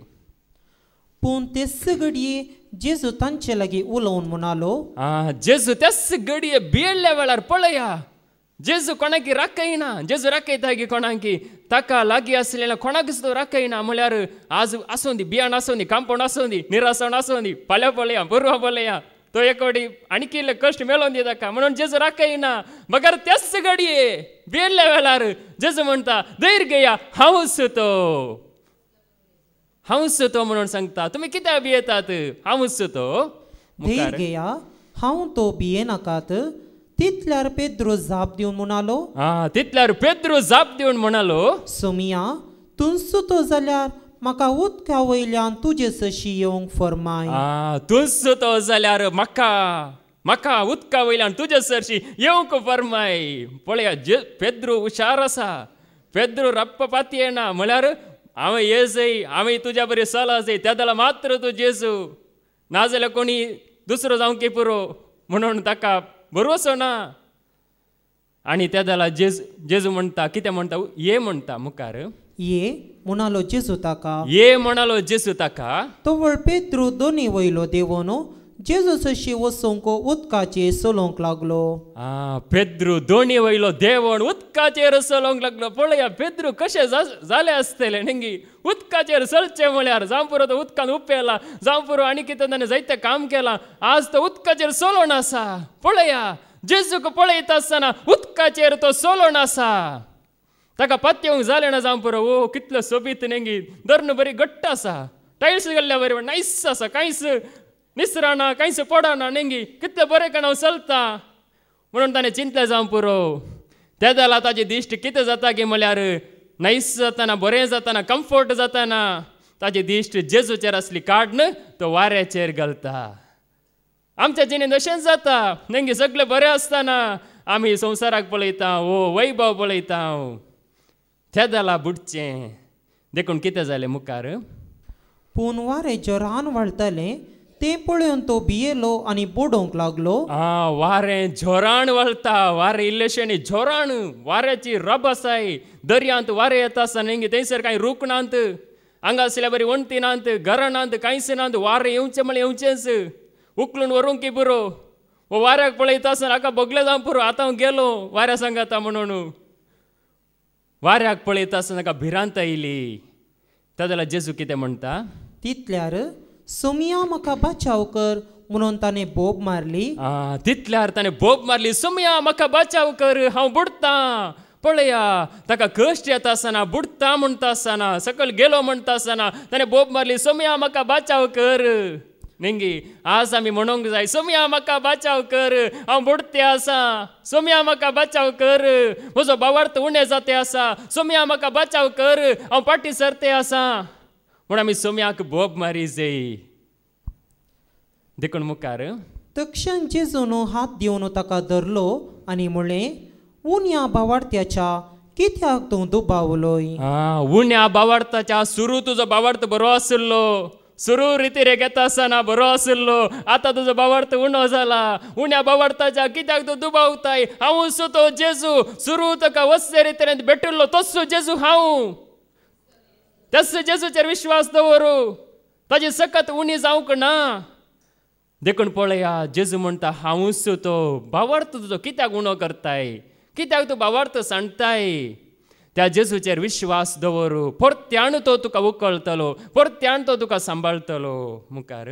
पूण तेस घडये जेजू तांचे लागीं उलोवन म्हणालो आ जेजू तेस घडये बियेल्ल्या वेळार पळया जेजू कोणाकी राखयना जेजू राखयता की कोणाकी ताका लागीं आसलेल्या कोणाकच तो राखयना म्हळ्यार आज आसूं दी बियाण आसूं दी कांपण आसूं दी निरासण आसूं दी फाल्यां पळया परवां पळया तो एक कष्ट ಅಣಿಕೆಲ್ಲ ಕಷ್ಟ ಮೇಲೊಂದಿದಕ್ಕ म्हणून ಜಜ್ ರಕ್ಕ ना मगर त्याच गडी ಬೇರ್ಲೆ वेळार ಜಜ್ म्हणता दैर गया हाऊस तो हाऊस तो म्हणून सांगता तुम्ही कित्या भियेतात हाऊस तो दैर गया हांव तो भिये नाकात तितल्यार पेद्रो जाप दिवन म्हणालो हा तितल्यार पेद्रो जाप दिवन म्हणालो सोमिया तुनसु तो जाल्यार म्हाका उदका वयल्यान तुजे सशी येवंक फरमाय आ तो जाल्यार म्हाका म्हाका उदका वयल्यान तुजे सरशी येवंक फरमाय पळया जे पेद्रू हुशार आसा पेद्रू रप्प पाती येना म्हळ्यार हांव येजय हांवें तुज्या बरी सलाह त्या जाल्यार मात्र तूं जेजू नाजाल्यार कोणी दुसरो की पुरो म्हणून ताका भरवसो ना आनी त्या जाल्यार जेज जेजू म्हणटा कितें म्हणटा ये म्हणटा मुखार ये म्हणालो जेजू ताका ये म्हणालो जेजू ताका तो वळपे द्रू दोनी वयलो जेजू सशी वचूंक उदकाचेर सोलोंक लागलो आ पेद्रू दोणी वयलो देवण उदकाचेर सोलोंक लागलो पळया पेद्रू कशें जालें आसतलें नेंगी उदकाचेर चलचें म्हळ्यार जावं पुरो तो उदकान उपेला जावं पुरो आनी कितें ताणें जायते काम केलां आज तो उदकाचेर सोलो आसा पळया जेजूक पळयता आसतना उदकाचेर तो सोलो आसा ताका पातयेवंक जालें ना जावं पुरो ओ कितलो सोबीत नेंगी धरण बरी घट्ट आसा टायल्स घाल्ल्या बरी नायस आसा कांयच निसराना कांयच पडना नेंगी कितलें बरें काण हांव चलता म्हणून ताणें चिंतलें जावं पुरो त्या जाला ताजी दिश्ट कितें जाता गे म्हळ्यार नायस जाताना बरें जाताना कम्फर्ट जाताना ताजी दिश्ट जेजूचेर असली काडन तो वाऱ्याचेर घालता आमच्या जिणेंत अशेंच जाता नेंगी सगळें बरें आसताना आम्ही संवसाराक पळयता ओ वैभव पळयता थेदला बुडचें देखून कितें जालें मुखार पोनवारें जोरान वळतले तें पळोवन तो भियेलो आनी बुडोवंक लागलो आ वारें झोराण वळता वारें इल्लेशेणी झोराण वाऱ्याची रब आसाय दर्यांत वारें येता आसतना थंयसर कांय रुखणांत हांगा आसल्या बरी वण्टी नांत घरां नांत कांयच नांत वारें येवचें म्हळ्यार येवचेंच उखलून व्हरूंक की पुरो वो वाऱ्याक पळयता आसतना हाका बोगले जावं पुरो आतां हांव गेलो वाऱ्या सांगाता म्हणून ವಾರ್ಯಾಗ ಪಳೀತ भिरांत भिरांत ಇಲಿ तदला जेजू कितें म्हणटा तितल्यार सोमिया म्हाका बचाव कर म्हणून ताणें बोब मारली तितल्यार ताणें बोब मारली सोमिया म्हाका बचाव कर हांव बुडता पळया ताका कश्ट येता आसतना बुडता म्हणटा आसतना सकयल गेलो म्हणटा आसतना ताणें बोब मारली सोमिया म्हाका बचाव कर नेंगी आज आमी म्हणोंक जाय सोम्या म्हाका बचाव कर हांव बुडते आसा सोम्या म्हाका बचाव कर म्हजो बावार्थ उणें जाते आसा सोम्या म्हाका बचाव कर हांव पाटी सरते आसा म्हूण आमी सोम्याक बोब मारी जाय देखून मुखार तक्षण जेजून हात दिवन ताका धरलो आनी म्हणलें उण्या बावार्थ्याच्या कित्याक तूं दुबावलोय उण्या बावार्थाच्या सुरू तुजो बावार्थ बरो आसलो सुरू रे घेता आसतना बरो आशिल्लो आतां तुजो बावार्थ उणो जाला उण्या बावार्थाच्या कित्याक तूं दुबावताय हांव सो तो जेजू सुरू तुका वस्त रितीन भेटिल्लो तसो जेजू हांव तस जेजूचेर विश्वास दवरू ताजी सकत उणी जावंक ना देखून पळया जेजू म्हणटा हांवूच तो बाबार्थ तुजो कित्याक उणो करताय कित्याक तूं तो सांडताय त्या जेजूचेर विश्वास दवरू परत्यान तो तुका उकळतलो परत्यान तो तुका सांबाळतलो मुखार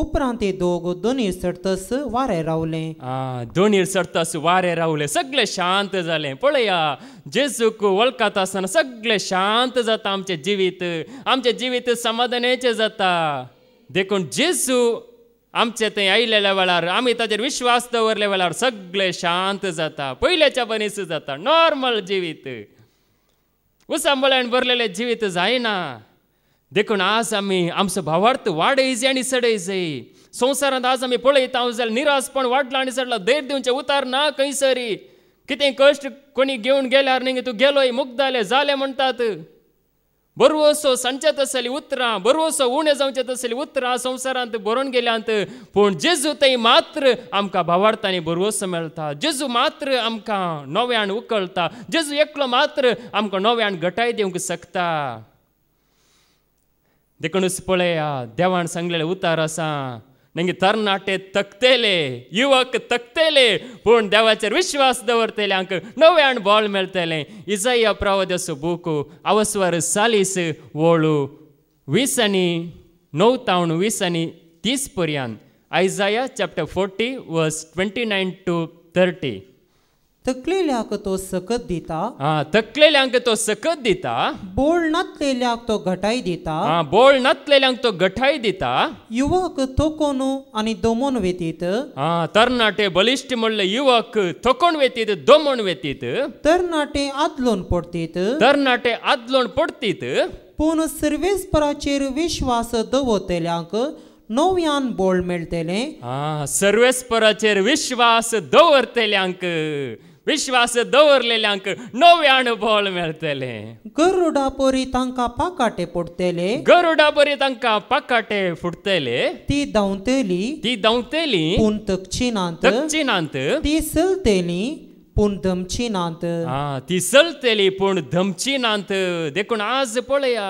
उपरांत ते दोग दोनीर सरतस वारे रावले आ दोनीर सरतस वारे रावले सगळे शांत झाले पळया जेजूक वळखात आसतना सगळे शांत जाता आमचे जिवीत आमचे जिवीत समाधानाचें जाता देखून जेजू आमचे थंय आयिल्ल्या वेळार आमी ताचेर विश्वास दवरल्या वेळार सगळे शांत जाता पयल्याच्या बनीस जाता नॉर्मल जिवीत उसांबळ्यान भरलेले जिवीत जायना देखून आज आमी आमचो भावार्थ वाडयज आनी सडयज संवसारांत आज आमी पळयता जाल्यार निरासपण वाडलां आनी सडला धैर्य दिवचें उतार ना खंयसरी कितें कश्ट कोणी घेवन गेल्यार न्ही तूं गेलोय मुक्तालें जालें म्हणतात बरवसो सांच्यात आसली उतरां बरवसो उणें जावच्यात आसली उतरां संवसारांत बरोवन गेल्यांत पूण जेजू तें मात्र आमकां भावार्थांनी बरवसो मेळटा जेजू मात्र आमकां नव्यान उकळता जेजू एकलो मात्र आमकां नव्यान घटाय दिवंक शकता देखूनच पळया देवान सांगलेलें उतार आसा ನನಗೆ ತರ್ನಾಟೆ ತಕ್ತೇಲೆ ಯುವಕ ತಕ್ತೇಲೆ ಪೂರ್ಣ ದೇವಾಚಾರ ವಿಶ್ವಾಸ ದವರ್ತೇಲೆ ಅಂಕ ನೋವೇ ಅಣ್ಣ ಬಾಳ್ ಮೇಲ್ತೇಲೆ ಇಸಯ್ಯ ಪ್ರವದಸು ಬೂಕು ಅವಸ್ವರ ಸಾಲಿಸು ಓಳು ವಿಸನಿ ನೋವು ತಾವಣು ವಿಸನಿ ತೀಸ್ ಪುರಿಯಾನ್ Isaiah chapter forty verse twenty nine to thirty तकलेल्याक तो सकत दिकलेल्यांक तो सकत तो घटाई देता बोल्ड नलेल्यांक तो घटाई दिता युवक थकोन आणि दोमोन व्यतीत हा तरणाटे बलिष्ठ मल्ले युवक थकोण वेतीत दमोन व्यतीत तरणाटे आद पडतीत तरनाटे आदलोन पडतीत पूण सर्वेस्पराचेर विश्वास दोरतेल्यांक नव्यान बोल्ड मिळतेले सर्वेस्पराचेर विश्वास दोरतेल्यांक विश्वास ದೌರ್ಲೆಲ್ಯಾಂಕ ನೋವೆ भोल ಮೆಳ್ತೇಲೆ ಗರುಡ ಪೊರಿ ತಾಂಕ ಪಕಾಟೆ ಪುಡ್ತೇಲೆ ಗರುಡ ಪೊರಿ ತಾಂಕ ती दौंतेली ती दौंतेली पूण तकची नांत ती चलतली पूण धमची नांत आ ती चलतली पूण धमची देखून आज पळया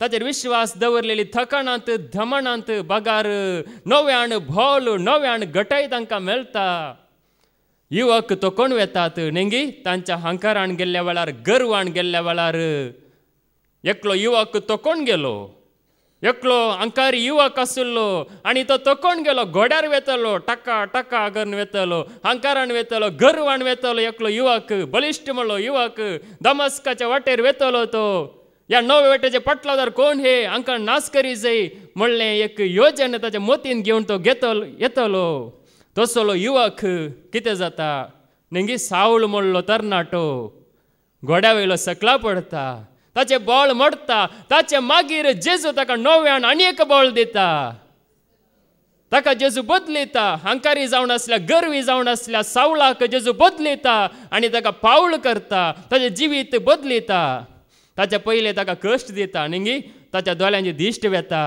ताचेर विश्वास दवरलेली थकणांत धमणांत बगार नव्यान भोल नव्यान गटाय तांकां मेळटा युवक तोकोण वेतात नेंगी तांच्या हांकारान गेल्ल्या वेळार गर्वान गेल्ल्या वेळार एकलो युवक तोकोण गेलो एकलो अंकारी युवक आसलो आणि तो तोकोण गेलो घोड्यार वेतलो टक्का टक्का करून वेतलो हांकारान वेतलो गर्वान वेतलो एकलो युवक बलिश्ट म्हणलो युवक दमस्काच्या वाटेर वेतलो तो या नवे वेटेचे पटलादार कोण हे अंकार नास करी जाय म्हणलें एक योजना त्याच्या मोतीन घेऊन तो घेतलो येतलो तस युवक कितें जाता निघी सावळ मोडलो तरणाटो घोड्या वयलो सकला पडता ताचे बॉल मोडता ताचे मागीर जेजू ताका नव्यान आनी एक बॉल दिता ताका जेजू बदलिता हांकारी जावन आसल्या गर्वी जावन आसल्या सावळाक जेजू बदलिता आनी ताका पावळ करता जिवीत बदलिता ताचे बदलता ताका कश्ट दिता कष्ट ताच्या दोळ्यांची दिश्ट वेता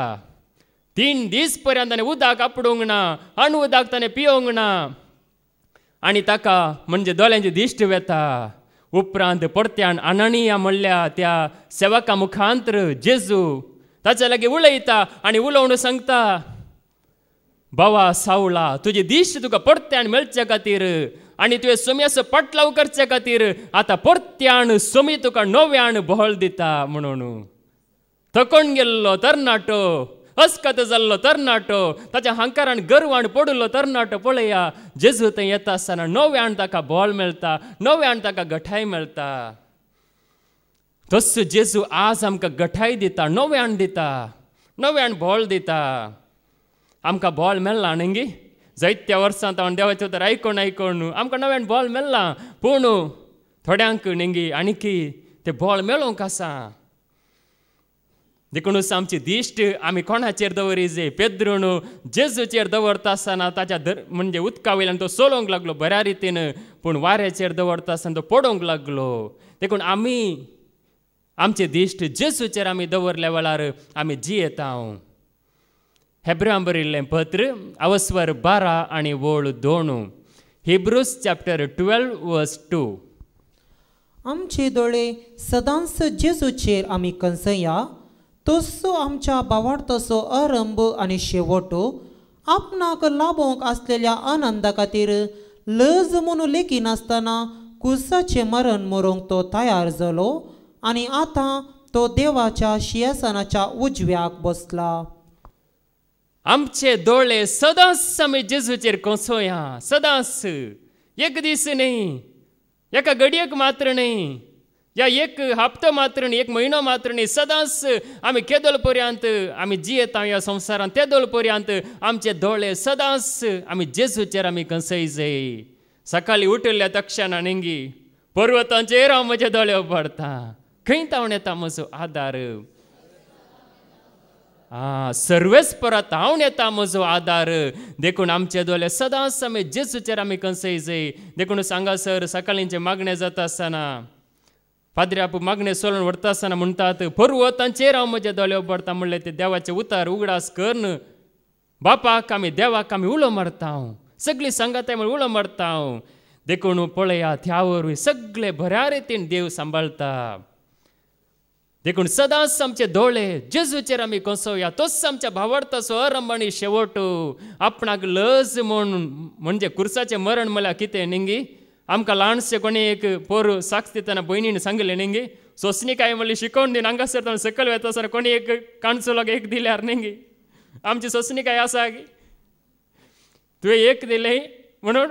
तीन दीस पर्यंत उदक आपडूंक ना आनी उदक ताणें पियोंक ना आनी ताका म्हणजे दोळ्यांची दिश्ट वेता उपरांत परत्यान अननिया म्हणल्या त्या सेवका मुखांतर जेजू ताच्या लागीं उलयता आनी उलोवन सांगता बावा सावळा तुजी दिश्ट तुका परत्यान मेळचे खातीर आनी तुवें सोम्याचो पटलाव करचे खातीर आतां परत्यान सोमी तुका नव्यान बहळ दिता म्हणून तकोण गेल्लो तरणाटो अस्कत जाल्लो तरणाटो ताच्या हांकारान गर्वान पडिल्लो तरणाटो पळया जेजू थंय येता आसतना नव्यान ताका बॉल मेळटा नव्यान ताका गठाय मेळटा तस्सो जेजू आज आमकां गठाय दिता नव्यान दिता नव्यान बॉल दिता आमकां बॉल मेळ्ळा जैत्या जायत्या वर्सांत तावन देवाचे तर आयकोण आयकोण न्हू आमकां नव्यान बॉल मेळ्ळा पूण थोड्यांक न्ही आनीकी ते बॉल मेळोंक आसा देखूनच आमची दिश्ट आम्ही कोणाचेर दवरी जे पेद्रून जेजूचेर दवरता आसतना ताच्या धर म्हणजे उदका वयल्यान तो सोलोंक लागलो बऱ्या रितीन पूण वाऱ्याचेर दवरता आसतना तो पडोंक लागलो देखून आमी आमचे दिश्ट जेजूचेर आमी दवरल्या वेळार आमी जियेता हेब्रुआ बरयल्लें पत्र अवस्वर बारा आनी वोळ दोन Hebrews chapter twelve verse two आमचे दोळे सदांच जेजूचेर आमी कंसया तसो आमच्या बावार्थसो अरंभ आणि शेवटो आपणाक लाभोवंक असलेल्या आनंदा खातीर लज लेखी नसताना कुसाचे मरण मरूंक तो तयार जालो आणि आता तो देवाच्या शियासनाच्या उजव्याक बसला आमचे दोळे सदांच आमी जेजूचेर कोसोया सदांच एक दीस न्ही एका घडयेक मात्र न्ही या एक हप्तो मात्र एक म्हयनो मात्र सदांच आमी केदोल पर्यंत आमी येता ह्या संवसारांत तेदोल पर्यंत आमचे दोळे सदांच आमी जेजूचेर आमी कंसय जाय सकाळी उठल्या तक्षान हिंगी पर्वतांचेर हांव म्हजे दोळे उभारता खंय तावण येता म्हजो आदार आ सर्वेच परत हांव येता म्हजो आदार देखून आमचे दोळे सदांच आमी जेजूचेर आमी कंसय जाय देखून सांगा सर सकाळींचे मागणें जाता आसतना पाद्र्याप मागणे सोलन व्हरतासतना म्हणतात पर्व तांचेर हांव म्हज्या दोळ्या उभारता म्हणले ते देवाचे उतार उगडास करन बापाक आमी देवाक आमी उलो मारता हांव सगळी सांगाताय म्हण उलो मारता हांव देखून पळया थ्यावर सगळे भऱ्या रितीन देव सांबाळता देखून सदांच आमचे दोळे जेजूचेर आमी कोसोवया तोच आमच्या भावार्थाचो अरंबणी शेवटो आपणाक लज म्हूण म्हणजे कुर्साचें मरण मला कितें निंगी आमकां ल्हानशें कोणी एक पोर साक्ष दिताना भयणीन सांगले न्ही गे काय म्हणली शिकोवन दिन हांगासर ताणें सकयल वेतासर कोणी एक काणचुलोक एक दिल्यार न्ही गे आमची सोसणी काय आसा गे तुवें एक दिले म्हणून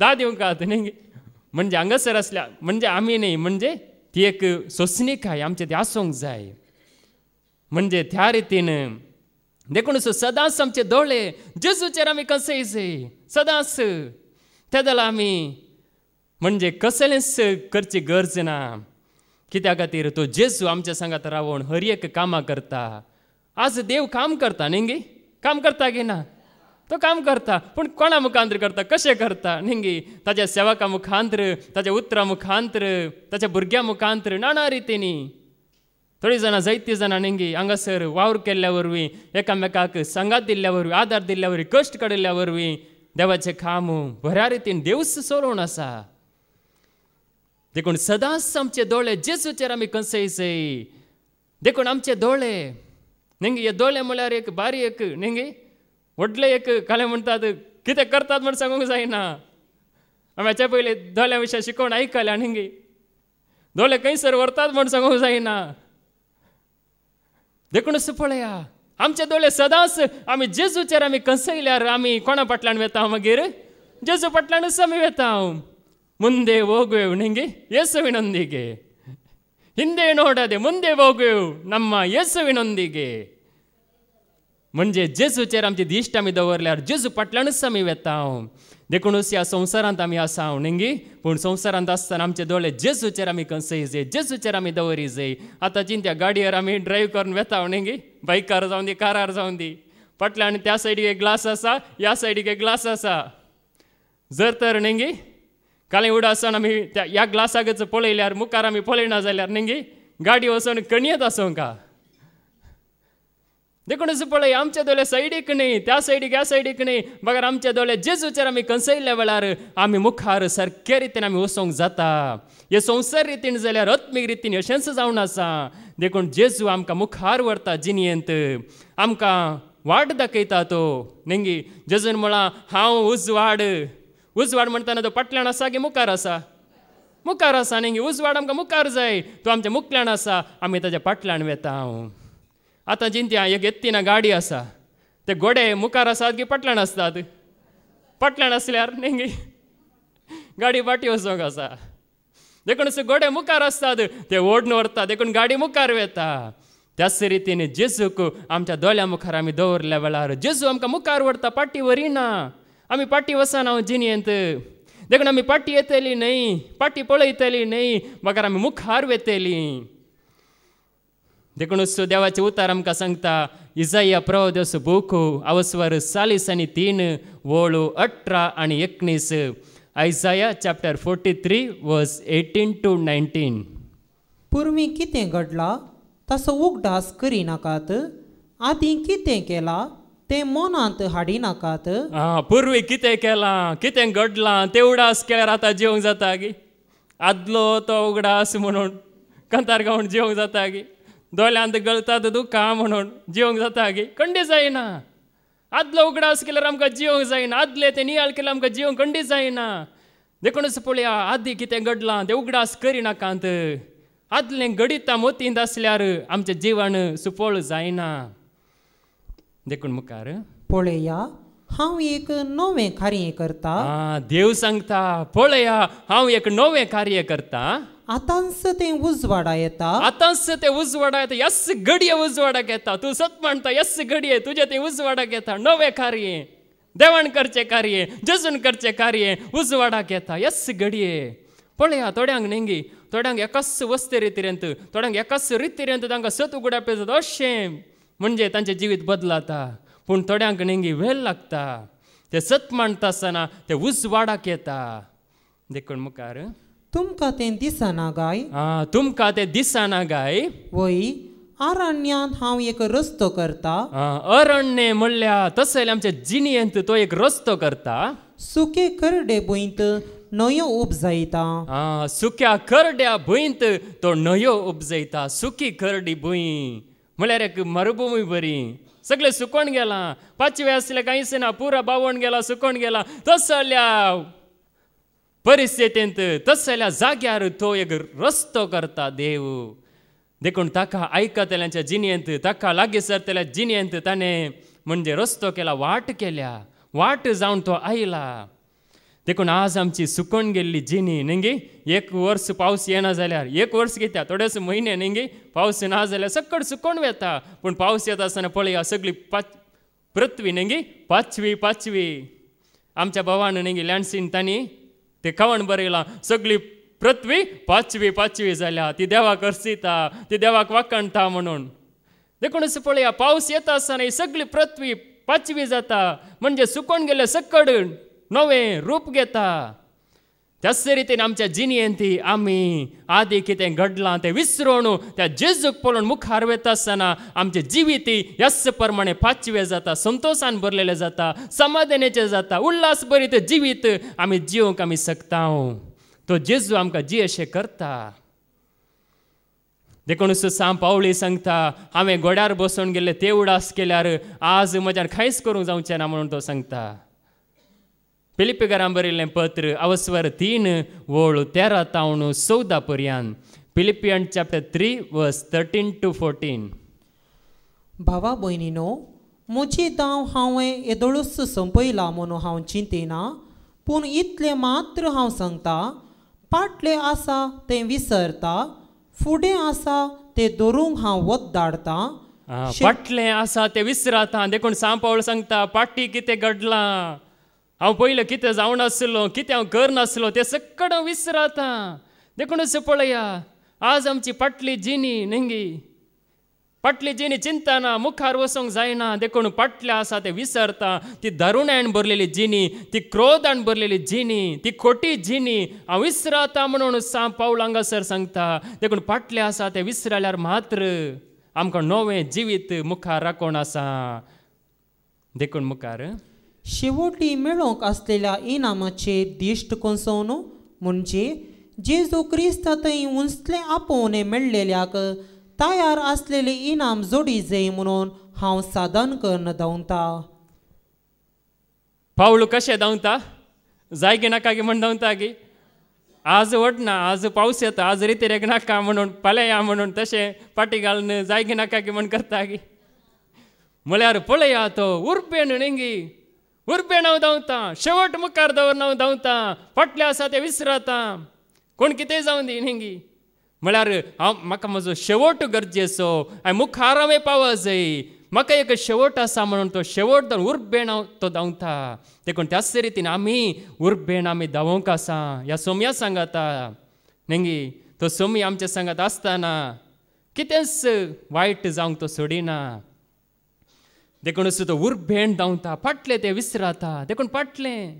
दा दिवंक का न्ही गे म्हणजे हांगासर असल्या म्हणजे आम्ही न्ही म्हणजे ती एक काय आमचे ती आसूंक जाय म्हणजे त्या रितीन देखून सदांच आमचे दोळे जेजूचेर आमी कसे सदांच तेदला आमी म्हणजे कसलेच करची गरज ना कित्या खातीर तो जेजू आमच्या सांगात रावण हर एक कामां करता आज देव काम करता न्ही काम करता की ना तो काम करता पूण कोणा मुखांत्र करता कशें करता न्हिंगी ताच्या सेवका मुखांत्र ताच्या उतरा मुखांत्र ताच्या भुरग्या मुखांत्र नाना रितीनी थोडी जाणां जायतीं जाणां न्हिंगी हांगासर वावर केल्ल्या वरवीं एकामेकाक सांगात दिल्ल्या वरवीं आदार दिल्ल्या वरवीं कश्ट काडिल्ल्या वरवीं देवाचें काम बऱ्या रितीन देवस सोडून आसा देखून सदांच आमचे दोळे जेजूचेर आमी कंसयसय देखून आमचे दोळे नेंगी हे दोळे म्हळ्यार एक बारी एक नेंगी व्हडले एक खालें म्हणटात कितें करतात म्हण सांगूंक जायना आमी हाच्या पयलीं दोळ्या विशीं शिकोवन आयकल्या नेंगी दोळे खंयसर व्हरतात म्हण सांगूंक जायना देखूनच पळया आमचे दोळे सदांच आमी जेजूचेर आमी कंसयल्यार आमी कोणा फाटल्यान वेता मागीर जेजू फाटल्यानच आमी वेता हांव ಮುಂದೆ ಹೋಗುವೆವು ನಿಂಗೆ ಯೇಸುವಿನೊಂದಿಗೆ ಹಿಂದೆ ನೋಡದೆ ಮುಂದೆ ಹೋಗುವೆವು ನಮ್ಮ ಯೇಸುವಿನೊಂದಿಗೆ म्हणजे जे सुचेर आमची दिश्ट आमी दवरल्यार जे सुपाटल्यानूच आमी वेतांव देखूनच ह्या संवसारांत आमी आसांव नेंगी पूण संवसारांत आसतना आमचे दोळे जे सुचेर आमी कसय जाय जे सुचेर आमी दवरी जाय आतांचीन त्या गाडयेर आमी ड्रायव्ह करून वेतांव नेंगी बायकार जावन दी कारार जावन दी फाटल्यान त्या सायडीक एक ग्लास आसा ह्या सायडीक एक ग्लास आसा जर तर नेंगी कालें एवढं असताना आमी त्या ह्या ग्लासागच पळयल्यार मुखार आमी पळयना जाल्यार नेंगी गाडी वचोन कणयेत असो का देखूनच पळय आमच्या दोळे सायडीक न्ही त्या सायडीक ह्या सायडीक न्ही मगर आमचे दोळे जेजूचेर आमी कंसयल्या वेळार आम्ही मुखार सारके रितीन आमी वसोंक जाता हे संवसार रितीन जाल्यार आत्मीक रितीन अशेंच जावन आसा देखून जेजू आमकां मुखार व्हरता जिनयेंत आमकां वाट दाखयता तो नेंगी जेजून म्हळां हांव उजवाड उजवाड म्हणटना तो पटल्यान आसा की मुखार आसा मुखार आसा न्ही उजवाड आमकां मुखार जाय तो आमच्या मुखल्याण आसा आमी ताच्या पाटल्यान वेता हांव आतां जिंत्या एक ना गाडी आसा ते गोडे मुखार आसात की पटल्यान आसतात पटल्यान आसल्यार न्ही गाडी पाटी वचोंक आसा देखून गोडे मुखार आसतात ते ओडून व्हरता देखून गाडी मुखार वेता त्याच रितीन जेजूक आमच्या दोळ्या मुखार आमी दवरल्या वेळार जेजू आमकां मुखार व्हरता पाटी व्हरिना आम्ही पाटी नाव हांव जिणयेंत देखून आमी पाटी येतली न्हय पाटी पळयतली न्हय आम्ही आमी मुखार वेतली देखूनच देवाचे उतार आमकां सांगता इजाया प्रवदस भूख अवस्वर चालीस आनी तीन वळू अठरा आणि एकनीस Isaiah chapter forty three verse eighteen to nineteen पूर्वी कितें घडला तसो उगडास करिनाकात आदीं कितें केलां ते मनात हाडी नाकात आं पुर्वी कितें केला कितें घडलां ते उडास केल्यार आतां जेवंक जाता गे आदलो तो उगडास म्हणून कांतार गावन जेवंक जाता गे दोल्यान गळतात दुखा म्हणून जेवंक जाता गे कंडी जायना आदलो उगडास केल्यार आमकां जेवंक जायना आदले ते नियाळ केल्यार आमकां जेवंक कंडी जायना देखूनच पळया आदी कितें घडलां ते उगडास करिनाकांत आदलें घडिता मोतींत आसल्यार आमचें जिवन सुपोळ जायना देखून मुखार पळया हांव एक नवें कार्य करता देव सांगता पळया हांव एक नवें कार्य करता आतांच ते उजवाडा येता ते उजवाडा येता यस घडये उजवाडाक येता तूं सत यस घडये तुजे ते उजवाडाक येता नवें कार्य देवण करचें कार्य जजून करचें कार्य उजवाडाक येता यस घडये पळया थोड्यांक नेंगी थोड्यांक एकाच वस्ते रितीरेंत थोड्यांक एकाच रितीरेंत तांकां सत उगडापेज अशें म्हणजे त्यांचे जिवीत बदलाता पूण थोड्यांक नेंगी वेल लागता ते सत मांडता आसतना ते वाडाक येता देखून मुखार तुमकां ते दिसना गाय आ तुमकां ते दिसना गाय वय अरण्यांत हांव एक रस्तो करता अरण्य म्हणल्या तसे आमच्या जिणेंत तो एक रस्तो करता सुके करडे भुंयत न्हंयो उपजयता सुक्या करड्या भुंयत तो न्हंयो उपजयता सुकी करडी भुंय म्हळ्यार मरुभूमी बरी सगळे सुकोण गेला पाचवे आसले कांयच ना पुरा बावण गेला सुकोण गेला तस जाल्यार परिस्थितींत तस जाल्यार जाग्यार तो एक रस्तो करता देव देखून ताका आयकतल्यांच्या जिनयेंत ताका लागीं सरतल्या जिनयेंत ताणें म्हणजे रस्तो केला वाट केल्या वाट जावन तो आयला देखून आज आमची सुकोन गेल्ली जिनी नेंगी एक वर्स पावस येना जाल्यार एक वर्स कित्या थोडेस म्हयने नेंगी पावस ना जाल्यार सक्कड सुकोण वेता पूण पावस येता आसतना पळया सगळी पाच पृथ्वी नेंगी पाचवी पाचवी आमच्या भावान नेंगी लँडसीन तांणी ते खावण बरयलां सगळी पृथ्वी पाचवी पाचवी जाल्या ती देवाक अर्सिता ती देवाक वाकणता म्हणून देखूनच पळया पावस येता आसतना ही सगळी पृथ्वी पाचवी जाता म्हणजे सुकोण गेल्या सक्कड नवे रूप घेता त्याच रितीन आमच्या जिणयेंती आमी आदी कितें घडलां तें विसरून त्या जेजूक पळोवन मुखार वेता आसतना आमचे जिवीती यस प्रमाणे पाचवे जाता संतोषान भरलेले जाता समाधानेचे जाता उल्हास ते जिवीत आमी जिवंक आमी सकता तो जेजू आमकां जी अशें करता देखून साम पावळी सांगता हांवें घोड्यार बसून गेल्ले तेवडास केल्यार आज म्हज्यान खायस करूंक जावचें ना म्हणून तो सांगता Pilipegaram बरयल्लें पत्र अवस्वर तीन वळ तेरा तावणू चवदा पर्यान Philippian chapter three verse thirteen to fourteen भावा भयणीनो म्हजी दाव हांवें येदोळूच संपयला म्हणून हांव चिंतिना पूण इतलें मात्र हांव सांगता पाटलें आसा तें विसरता फुडें आसा तें धरूंक हांव वत धाडटां पाटलें आसा तें विसरता देखून सांपावळ सांगता पाटी कितें घडलां हांव पयलें कितें जावं नासलो कितें हांव करनासलो तें सकड हांव देखो देखूनच पळया आज आमची पाटली जिनी नेंगी पाटली जिनी चिंताना मुखार वचूंक जायना देखून पाटल्या आसा ते विसरता ती दारुण्यान भरलेली जिनी ती क्रोधान भरलेली जिनी ती खोटी जिनी हांव विसरता म्हणून सांग पावल हांगासर सांगता देखून पाटले आसा ते विसरल्यार मात्र आमकां नवें जिवीत मुखार राखून आसा देखून मुखार शेवटी मेळोंक आसलेल्या इनामाचे दिश्ट कोसोवन म्हणजे जेजू क्रिस्त थंय उंचले आपोवन मेळलेल्याक तयार असलेले इनाम जोडी जे म्हणून हांव साधन करून धांवता पावल कशें धांवता जाय गे नाका गे म्हण धांवता गे आज वटना आज पावस येता आज रेक नाका म्हणून फाल्यां या म्हणून तशें पाटी घालून जाय गे नाका गे म्हण करता गे म्हळ्यार पळया तो उर्पेन नेंगी उर्पे नाव धावता शेवट मुखार दवर नाव धावता पटले आसा ते विसरता कोण कितें जावं दी हिंगी म्हळ्यार हांव म्हाका म्हजो शेवट गरजेचो हांवें मुखार हांवें जाय म्हाका एक शेवट आसा म्हणून तो शेवट धरून उर्बेण तो धांवता देखून त्याच रितीन आमी उर्बेण आमी धांवोंक आसा ह्या सोम्या सांगाता नेंगी तो सोमी आमच्या सांगात आसतना कितेंच वायट जावंक तो सोडिना देखून उर भेण धांवता पाटले ते विसराता देखून पाटलें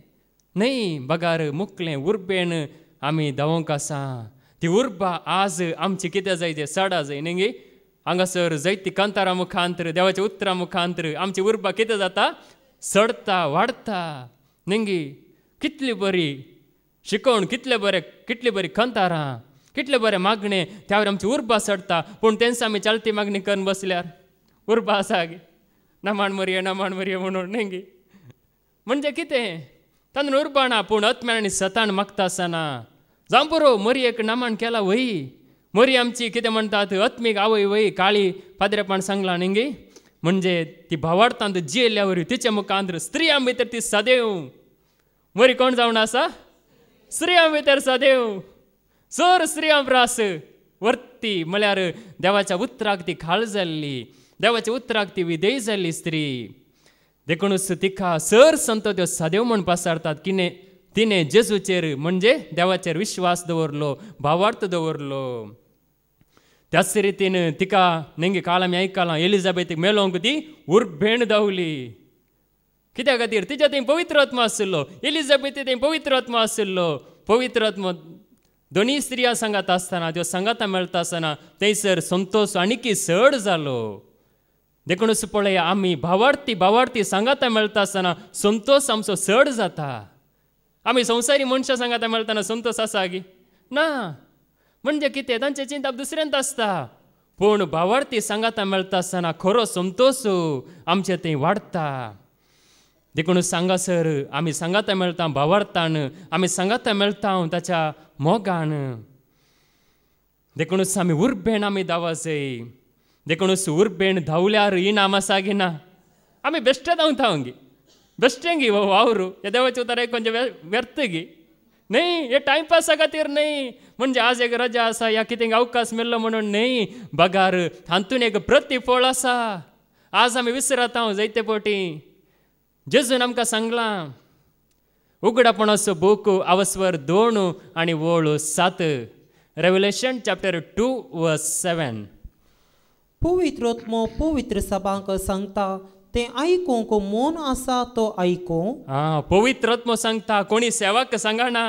न्हय बगार मुकले उर्बेण आम्ही दवंक आसा ती उर्बा आज आमची कितें जाय तें साडा जाय न्ही हांगासर जैती कांतारा मुखांतर देवाच्या उत्तरा मुखांतर आमची उर्बा कितें जाता सडता वाडता गी कितली बरी शिकवण कितले बरे कितली बरी कांतारां कितले बरे मागणे त्यावर आमची उर्बा सडता पूण तेंच आमी चलती मागणी करून बसल्यार उर्बा आसा गे नमाण मरये नमाण मरिया म्हणून नेंगी म्हणजे कितें तांदूळ उरपाना पूण अत्म्या सतान मागता आसतना जावं बरो मरयेक नमाण केला वही मरी आमची कितें म्हणतात अत्मीक आवय वही काळी पाद्रेपण सांगला न्ही म्हणजे ती भावार्थांत वरी तिच्या मुखांतर स्त्रियां भितर ती सदैव मरी कोण जावन आसा स्त्रियां भितर सदैव चर स्त्रिया रास वरती म्हळ्यार देवाच्या उतराक ती खाल जाल्ली देवाचे उतराक ती विदेय जाल्ली स्त्री देखूनच तिका सर संत त्यो सादेव म्हण पासारतात किने तिने जेजूचेर म्हणजे देवाचेर विश्वास दवरलो भावार्थ दवरलो त्याच रितीन तिका नेंगे मी आयकलां एलिझाबेथीक मेलोंक ती उर्भेण धांवली कित्या खातीर तिच्या थंय पवित्र आत्मा आशिल्लो एलिझाबेथी थंय पवित्र आत्मा आशिल्लो पवित्र आत्मा दोनी स्त्रिया सांगात आसतना त्यो सांगाता मेळटा आसतना थंयसर संतोष आणिकी सड जालो देखूनच पळय आम्ही भावार्थी भावार्थी सांगाता मेळटा आसतना संतोष आमचो चड जाता आम्ही संवसारी मनशां सांगाता मेळताना संतोष आसा गी ना म्हणजे कितें तांचे चिंता दुसऱ्यांत आसता पूण भावार्थी सांगाता मेळटा आसतना खरो संतोष आमचें थंय वाडता देखूनच सांगासर आम्ही सांगाता मेळटा भावार्थान आम्ही सांगाता मेळटा ताच्या मोगान देखूनच आमी उर्बेन आमी दावाजय देखून ಸೂರ್ಪೇಣ್ ಧೌಲ್ಯಾರು ಈ ನಾಮ ಸಾಗಿನ ಆಮೆ बेस्ट ದೌಂತಾವಂಗಿ ಬೆಸ್ಟಂಗಿ ಓ एक ಯದವಚೂತಾರೆ व्यर्थ गी नाही हे टाइम पासा खातीर म्हणजे आज एक रजा असा या किती अवकाश मेल्लो म्हणून नाही बगार हातून एक प्रतिफळ असा आज आम्ही विसरता हांव जैते पोटी जेजून आमकां सांगलां उघडपणाचो बूक अवस्वर दोन आणि वोळ सात रेव्युलेशन चॅप्टर टू व सेवन पवित्रोत्मो पवित्र सभांक सांगता ते ऐकूं को मोन आसा तो आयकूं हा पवित्रत्म सांगता कोणी सेवक सांगणा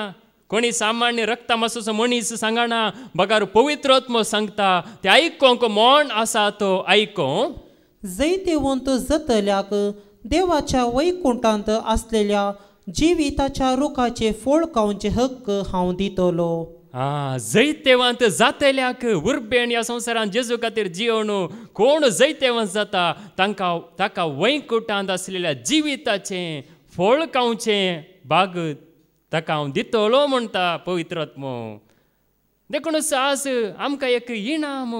कोणी सामान्य रक्त मनीस सांगाणा बगार पवित्रत्म सांगता ते को मोन आसा तो ऐकूं जैतिवंत जतल्याक देवाच्या वैकुंठांत असलेल्या जिविताच्या रुखाचे फोळ काउंचे हक्क हांव दितलो आ जैतेवंत जातेल्याक उर्बेण या संवसारान जेजू खातीर जियोणू कोण जैतेवंत जाता तांकां ताका वैकुटांत आसलेल्या जिविताचें फळ खावचें भाग ताका हांव दितलो म्हणटा पवित्रत्मो देखूनच आज आमकां एक इनाम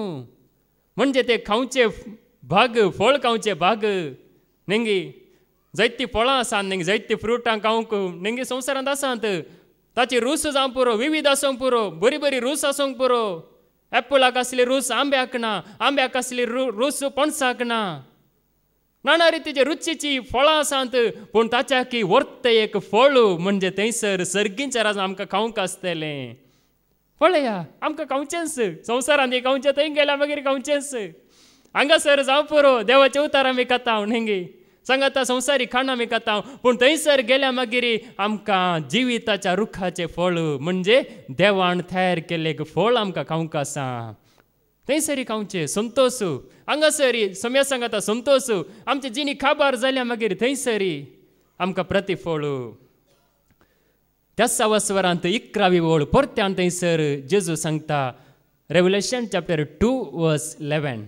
म्हणजे ते खावचे भाग फळ खावचे भाग नेंगी जैती फळां आसात नेंगी जायतीं फ्रुटां खावंक नेंगी संवसारांत आसात ताची रूस जावं पुरो विविध आसूंक पुरो बरी बरी रूस आसूंक पुरो एप्पलाक आसली रूस आंब्याक ना आंब्याक आसली रू रूस पणसाक ना नाना रितीचे रुचीची फळां आसात पूण की वर्त एक फळ म्हणजे थंयसर सर्गींच्या राज आमकां खावंक आसतलें पळया आमकां खावचेंच संवसारांत खावचें थंय गेल्या मागीर खावचेंच हांगासर जावं पुरो देवाचे उतार आमी खाता न्हंगी सांगाता संवसारीक खाणां खाता पूण थंयसर गेल्या मागीर आमकां जिविताच्या रुखाचें फळ म्हणजे देवान तयार केल्लें फळ आमकां खावंक आसा थंयसरी खावचें संतोष हांगासरी सोम्या सांगाता संतोष आमचे जिणी काबार जाल्या मागीर थंयसरी आमकां प्रतिफळ त्या सावस्वरांत इकरावी ओळ परत्यान थंयसर जेजू सांगता revolution chapter two verse eleven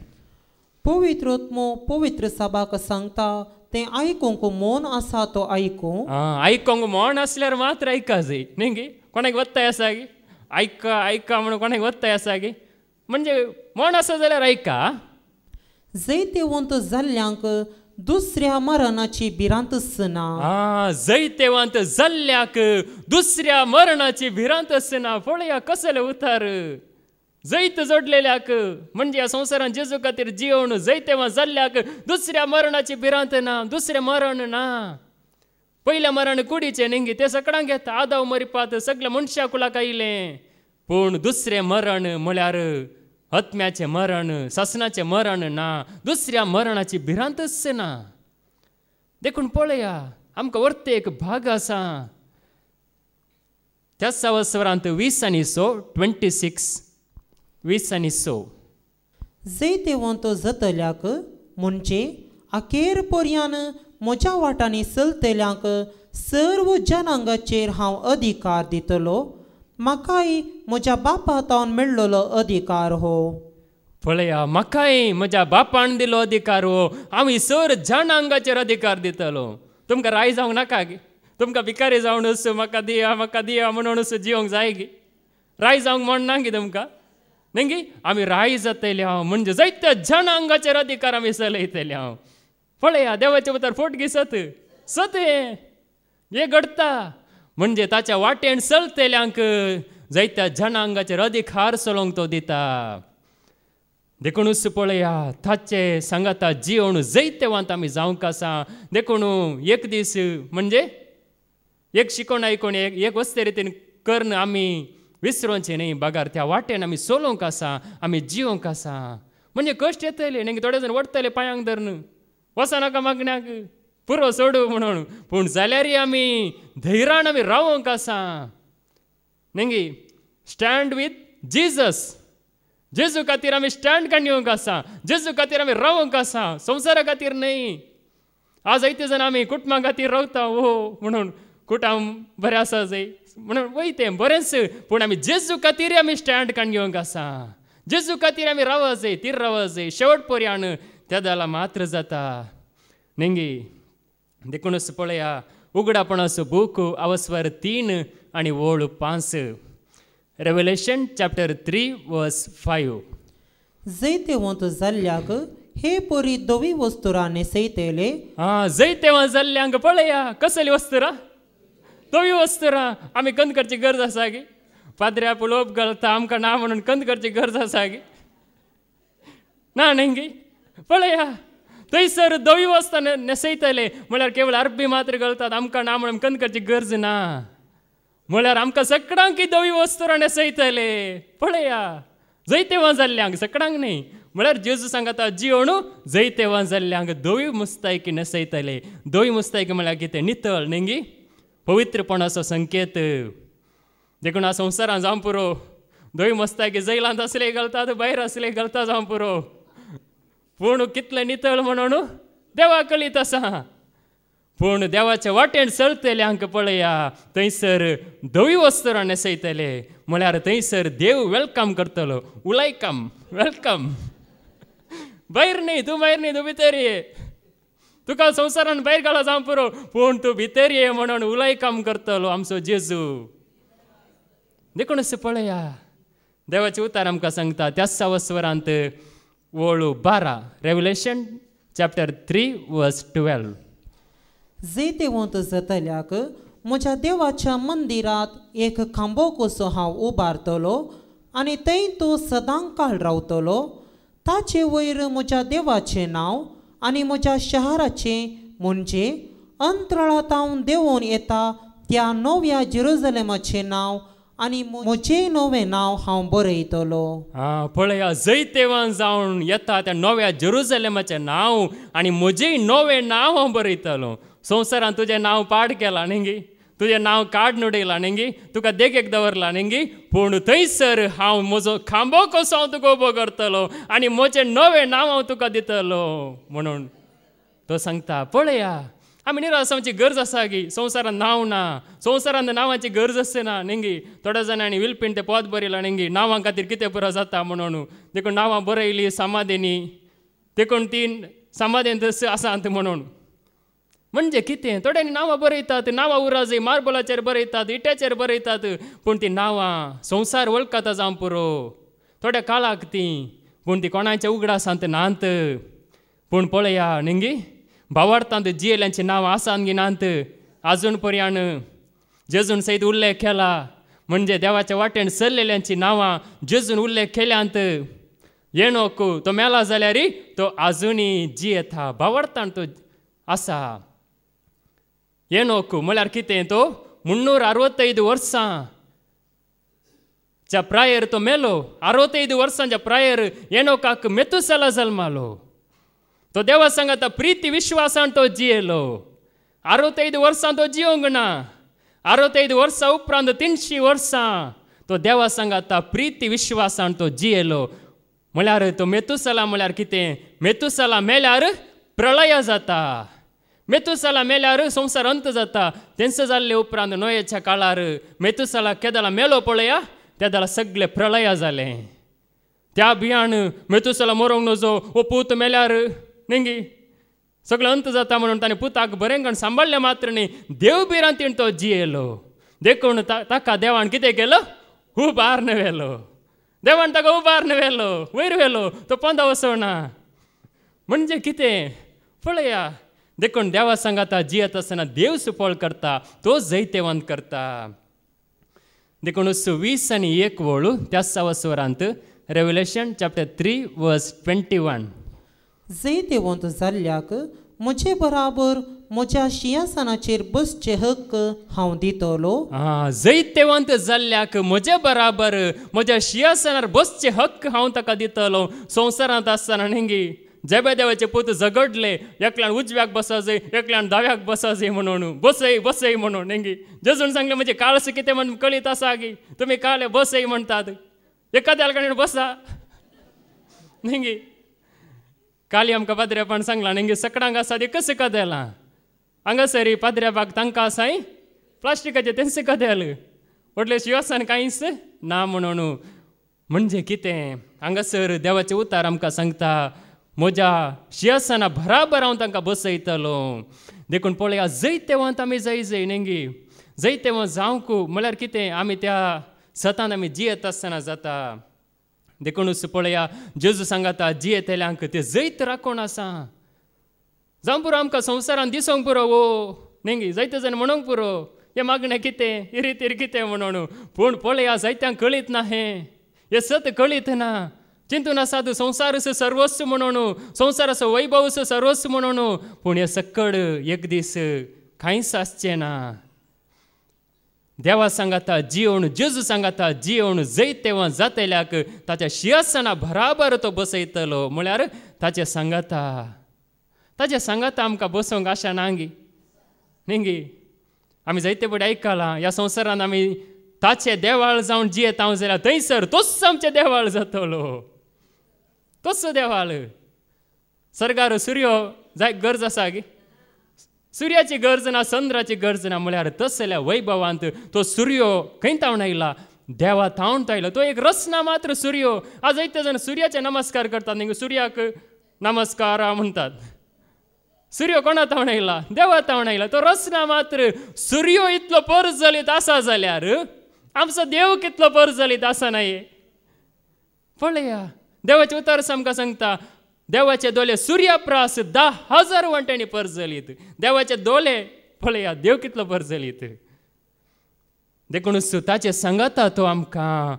पवित्रोत्मो पवित्र सभाक सांगता तें आयकोंक मोन असा तो आयकूं आं मोन आसल्यार मात्र ऐका जाय न्ही गे कोणाक वत्ताय आसा गे आयका आयका म्हणून कोणाक वत्ताय आसा गे म्हणजे मोन आसा जाल्यार आयका जैतेवंत जाल्ल्यांक दुसऱ्या मरणाची भिरांत सना आ जैतेवंत जाल्ल्याक दुसऱ्या मरणाची भिरांत सना फळ्या कसले उतार जैत जोडलेल्याक म्हणजे या संवसारान जेजू खातीर जिवन जैतेवा जाल्ल्याक दुसऱ्या मरणाची भिरांत ना दुसरें मरण ना पहिल्या मरण कुडीचे निंगी ते सगळ्यांक घेता आदव मरिपात सगळ्या मनशा कुलाक आयले पूण दुसरें मरण म्हळ्यार आत्म्याचे मरण ससनाचे मरण ना दुसऱ्या मरणाची भिरांतच ना देखून पळया आमकां वर्ते एक भाग आसा त्या सवस्वरांत वीस आनी सो ट्वेंटी सिक्स वीस आणि स जे तेवोन तो जतल्याक म्हणजे अखेर पर्यान म्हज्या वाटांनी चलतल्यांक सर्व जनांगाचेर हांव अधिकार दितलो म्हाकाय म्हज्या बापा तावन मेळ्ळलो अधिकार हो पळया म्हाकाय म्हज्या बापान दिलो अधिकार हो आमी सर जनांगाचेर अधिकार दितलो तुमकां राय जावंक नाका गे तुमकां भिकारी जावन म्हाका दिया म्हाका दिया म्हणून असो जिवंक जाय गे राय जावंक म्हण ना गे तुमकां नाही आम्ही राही जातले हा म्हणजे जैत्या जन अंगाचेर अधिकार आम्ही चलयतले फळे या देवाचे उतर फोट घे सत सत हे घडता म्हणजे ताच्या वाटेन चलतेल्यांक जैत्या जन अंगाचेर अधिकार सलोंग तो दिता देखूनच पळया ताचे सांगाता जीवण जैतेवंत आमी जावंक आसा देखून एक दीस म्हणजे एक शिकोण आयकोण एक एक वस्ते रितीन कर्ण आम्ही विसरोंचे न्ही बागार त्या वाटेन आमी चलोवंक आसा आमी जिवंक आसा म्हणजे कश्ट येतले न्ही थोडे जाण वडटले पांयांक धर न्हू वचनाका मागण्याक पुरो सोडू म्हणून पूण जाल्यारय आमी धैरान आमी रावंक आसा नेंगी स्टँड वीथ जिजस जेजू खातीर आमी स्टँड काडूंक आसा जेजू खातीर आमी रावंक आसा संवसारा खातीर न्ही आज जायते जाण आमी कुटुंबा खातीर रावता ओ हो, म्हणून कुटाम बरें आसा जाय म्हणून वयतें बरेंच पूण आमी जेजू खातीर आमी स्टँड काण घेवंक आसा जेजू खातीर आमी राव जाय तीर रावं जाय शेवट पर्यान त्या दाला मात्र जाता नेंगी देखूनच पळया उघडापणास बूक अवस्वर तीन आणि ओळ पांच revelation chapter three verse five जैते वंत जाल्ल्याक हे पोरी दोवी वस्तुरा सैतेले हा जैते वंत जाल्ल्यांक पळया कसली वस्तुरा तो व्यवस्थ रहा आम्ही कंद करची गरज आसा गे पाद्र्या पुलोप घालता आमकां ना म्हणून कंद करची गरज आसा गे ना न्ही गे पळया थंयसर दवी वस्ता नेसयतले म्हळ्यार केवळ अरबी मात्र घालतात आमकां ना म्हणून कंद करची गरज ना म्हळ्यार आमकां सगळ्यांक दवी वस्तुरां नेसयतले पळया जैतेवां जाल्ल्यांक सगळ्यांक न्ही म्हळ्यार जेजू सांगता जिवणू जैतेवां जाल्ल्यांक दवी मुस्तायकी नेसयतले दवी मुस्तायकी म्हळ्यार कितें नितळ न्ही पवित्रपणाचो संकेत देखून हा संवसारान जावं पुरो मस्ता की जैलांत असले घालतात बाहेर असले घालता जावं पुरो पूण कितले नितळ म्हणून देवा कळीत असा पूण देवाच्या वाटेन चलतल्यांक पळया थंयसर धवी वस्त्र नेसयतले म्हळ्यार थंयसर देव वेलकम करतलो उलयकम वेलकम भायर न्ही तूं भायर न्ही तूं भितर ये तुका संवसारान भायर घालो जावं पुरो पूण तूं भितर ये म्हणून उलय काम करतलो आमचो जेजू देखून अशें पळया देवाचे उतार आमकां सांगता त्या सावस्वरांत वळू बारा revelation chapter three verse twelve जे देवंत जातल्याक म्हज्या देवाच्या मंदिरात एक खांबो कसो हांव उबारतलो आनी थंय तो सदां काळ रावतलो ताचे वयर म्हज्या देवाचें नांव आणि म्हज्या शहराचे म्हणजे अंतराळांतावन देंवोन येता त्या नव्या जेरुजलेमाचें नाव आणि म्हजे नवे नाव हांव बरयतलो आं पळय जैतेवान जाऊन जावन येता त्या नव्या जेरुजलेमाचें नाव आणि म्हजेंय नवे नाव हांव बरयतलो संवसारान तुजें नांव पाड केला न्ही गे तुझें नाव कार्ड नोडे लाणेंगी तुका देगेक दवरलाणेंगी पूण थंयसर हांव म्हजो खांबो कसो हांव तुका उबो करतलो आनी म्हजें नवें नांव हांव तुका दितलो म्हणून तो सांगता पळया आमी निरासांची गरज आसा गी संवसारांत नांव ना संवसारांत नांवाची गरज आसची ना नेंगी थोड्या जाणांनी विलपीण तें पद बरयलां नेंगी नांवां खातीर कितें पुरो जाता म्हणून देखून नांवां बरयलीं समाधीनी देखून तीन समाधीन तस आसात म्हणून म्हणजे कितें थोड्यांनी नांवां बरयतात नांवां उराजय मार्बलाचेर बरयतात इट्याचेर बरयतात पूण ती नांवां संवसार वळखता जावन पुरो थोड्या काळाक ती पूण ती कोणाच्या उगडासांत नांत पूण पळया निंगी भावार्थांत जियेल्यांची नांवां आसात गी नांत आजून पर्यान जेजून सयत उल्लेख केला म्हणजे देवाच्या वाटेन सरलेल्यांची नांवां जेजून उल्लेख केल्यांत येणोक तो मेला जाल्यार तो आजुनी जियेता भावार्थान तो आसा ಏನೋಕ ಕುಮಲ್ ಅರ್ಕಿತೇಂತೋ ಮುನ್ನೂರ ಅರವತ್ತೈದು ವರ್ಷ ಜ ಪ್ರಾಯರ್ ತೊ ಮೇಲೋ ಅರವತ್ತೈದು ವರ್ಷ ಜ ಪ್ರಾಯರ್ ಏನೋ ಕಾಕ ಮೆತ್ತು ಸಲ ತೊ ದೇವ ಸಂಗತ ಪ್ರೀತಿ ವಿಶ್ವಾಸ ಅಂತೋ ಜಿಯೇಲೋ ಅರವತ್ತೈದು ವರ್ಷ ಅಂತೋ ಜಿಯೋಂಗಣ ಅರವತ್ತೈದು ವರ್ಷ ಉಪ್ರಾಂತ ತಿನ್ಸಿ ವರ್ಷ ತೊ ದೇವ ಪ್ರೀತಿ ವಿಶ್ವಾಸ ಅಂತೋ ಜಿಯೇಲೋ म्हळ्यार तो मेतुसला म्हळ्यार कितें मेतुसला संसार अंत जाता तेंस जाल्ले उपरांत नोयाच्या ಕಾಳಾರು ಮೆತುಸಲ केदला मेलो पळया तेदाला सगळे प्रलया झाले त्या बियाण मेथूसाला मोरोंक नजो व पूत मेल्यार नेंगी सगळं अंत जाता म्हणून ताणें पुताक बरेंकण सांबाळलें मात्र न्ही देव बिरान तिण तो जियेलो देखून ताका देवान कितें केलो उबार नव्हेलो देवान ताका उबार नव्हेलो वयर व्हेलो तो पोंदा वचोना म्हणजे कितें पळया देखून देवा सांगाता जियत असताना देव सुपळ करता तो जैतेवंत करता देखून वीस आणि एक वळू त्या सवसवरांत revolution revelation chapter three verse twenty one जै देवंत जाल्ल्याक म्हजे बराबर म्हज्या शियासनाचेर बसचे हक्क हांव दितलो जैतेवंत जाल्ल्याक म्हजे बराबर म्हज्या शियासनार बसचे हक्क हांव ताका दितलो संवसारांत आसतना नेंगी जेबेदेवाचे पुत झगडले एकल्यान उजव्याक बसाजे एकल्यान दाव्याक बसाजे म्हणून बसय बसय म्हणून नेंगी जजून सांगले म्हणजे काळस कितें म्हणून कळीत आसा गी तुम्ही काले बसय म्हणतात एखाद्याला कडेन बसा नेंगी काली आमकां पाद्रेपान सांगला नेंगी सकडांक आसा ते कसं कदेलां हांगासरी पाद्रेपाक तांकां आसाय प्लास्टिकाचे तेंसं कदेल म्हटलें शिवसान कांयच ना म्हणून म्हणजे कितें हांगासर देवाचे उतार आमकां सांगता म्हज्या शिहासना बराबर हांव तांकां बसयतलो देखून पळया जैत तेवंत आमी जै जै नेंगी जैत तेवंत जावंकू म्हळ्यार कितें आमी त्या सतान आमी जियेत आसतना जाता देखूनच पळया जेजू सांगाता जियेतेल्यांक ते जैत राखोण आसा जावं पुरो आमकां संवसारान दिसोंक पुरो वो नेंगी जायते जाण म्हणोंक पुरो हे मागणें कितें इरी तिरी कितें म्हणून पूण पळया जायत्यांक कळीत ना हें हे सत कळीत ना असा तू संसारस सर्वस्व म्हणून संसारस वैभवस सर्वस्व म्हणून पुण्य सकड एक दीस कांयच आसचें ना देवा सांगाता जिवण जुज सांगाता जिवण जैत तेव्हा जातल्याक ताच्या शियासना बराबर तो बसयतलो म्हळ्यार ताचे सांगाता ताचे सांगाता आमकां बसोंक आशा नांगी निंगी आमी जायते पटी आयकलां ह्या संवसारान आमी ताचे देवाळ जावन जियेत हांव जाल्यार थंयसर तोच आमचे देवाळ जातलो कसो देवाल सरकार सूर्य जाय गरज असा गे सूर्याची गरज ना चंद्राची गरज ना तस तसल्या वैभवांत तो सूर्य खंय तावण आयला देवा थावण आयलो तो एक रचना मात्र सूर्य आज एक जाण सूर्याचे नमस्कार करतात न्ही सूर्याक नमस्कार म्हणतात सूर्य कोणा तावण आयला देवा तावण आयला तो रचना मात्र सूर्य इतलो पर चलीत आसा जाल्यार आमचो देव कितलो पर चलीत आसा नाही पळया देवाचे उतार आमकां सांगता देवाचे दोले सूर्याप्रास धा हजार वणट्यांनी परजलीत देवाचे दोले पळया देव कितलो परजलीत देखून सुताचे सांगाता तो आमकां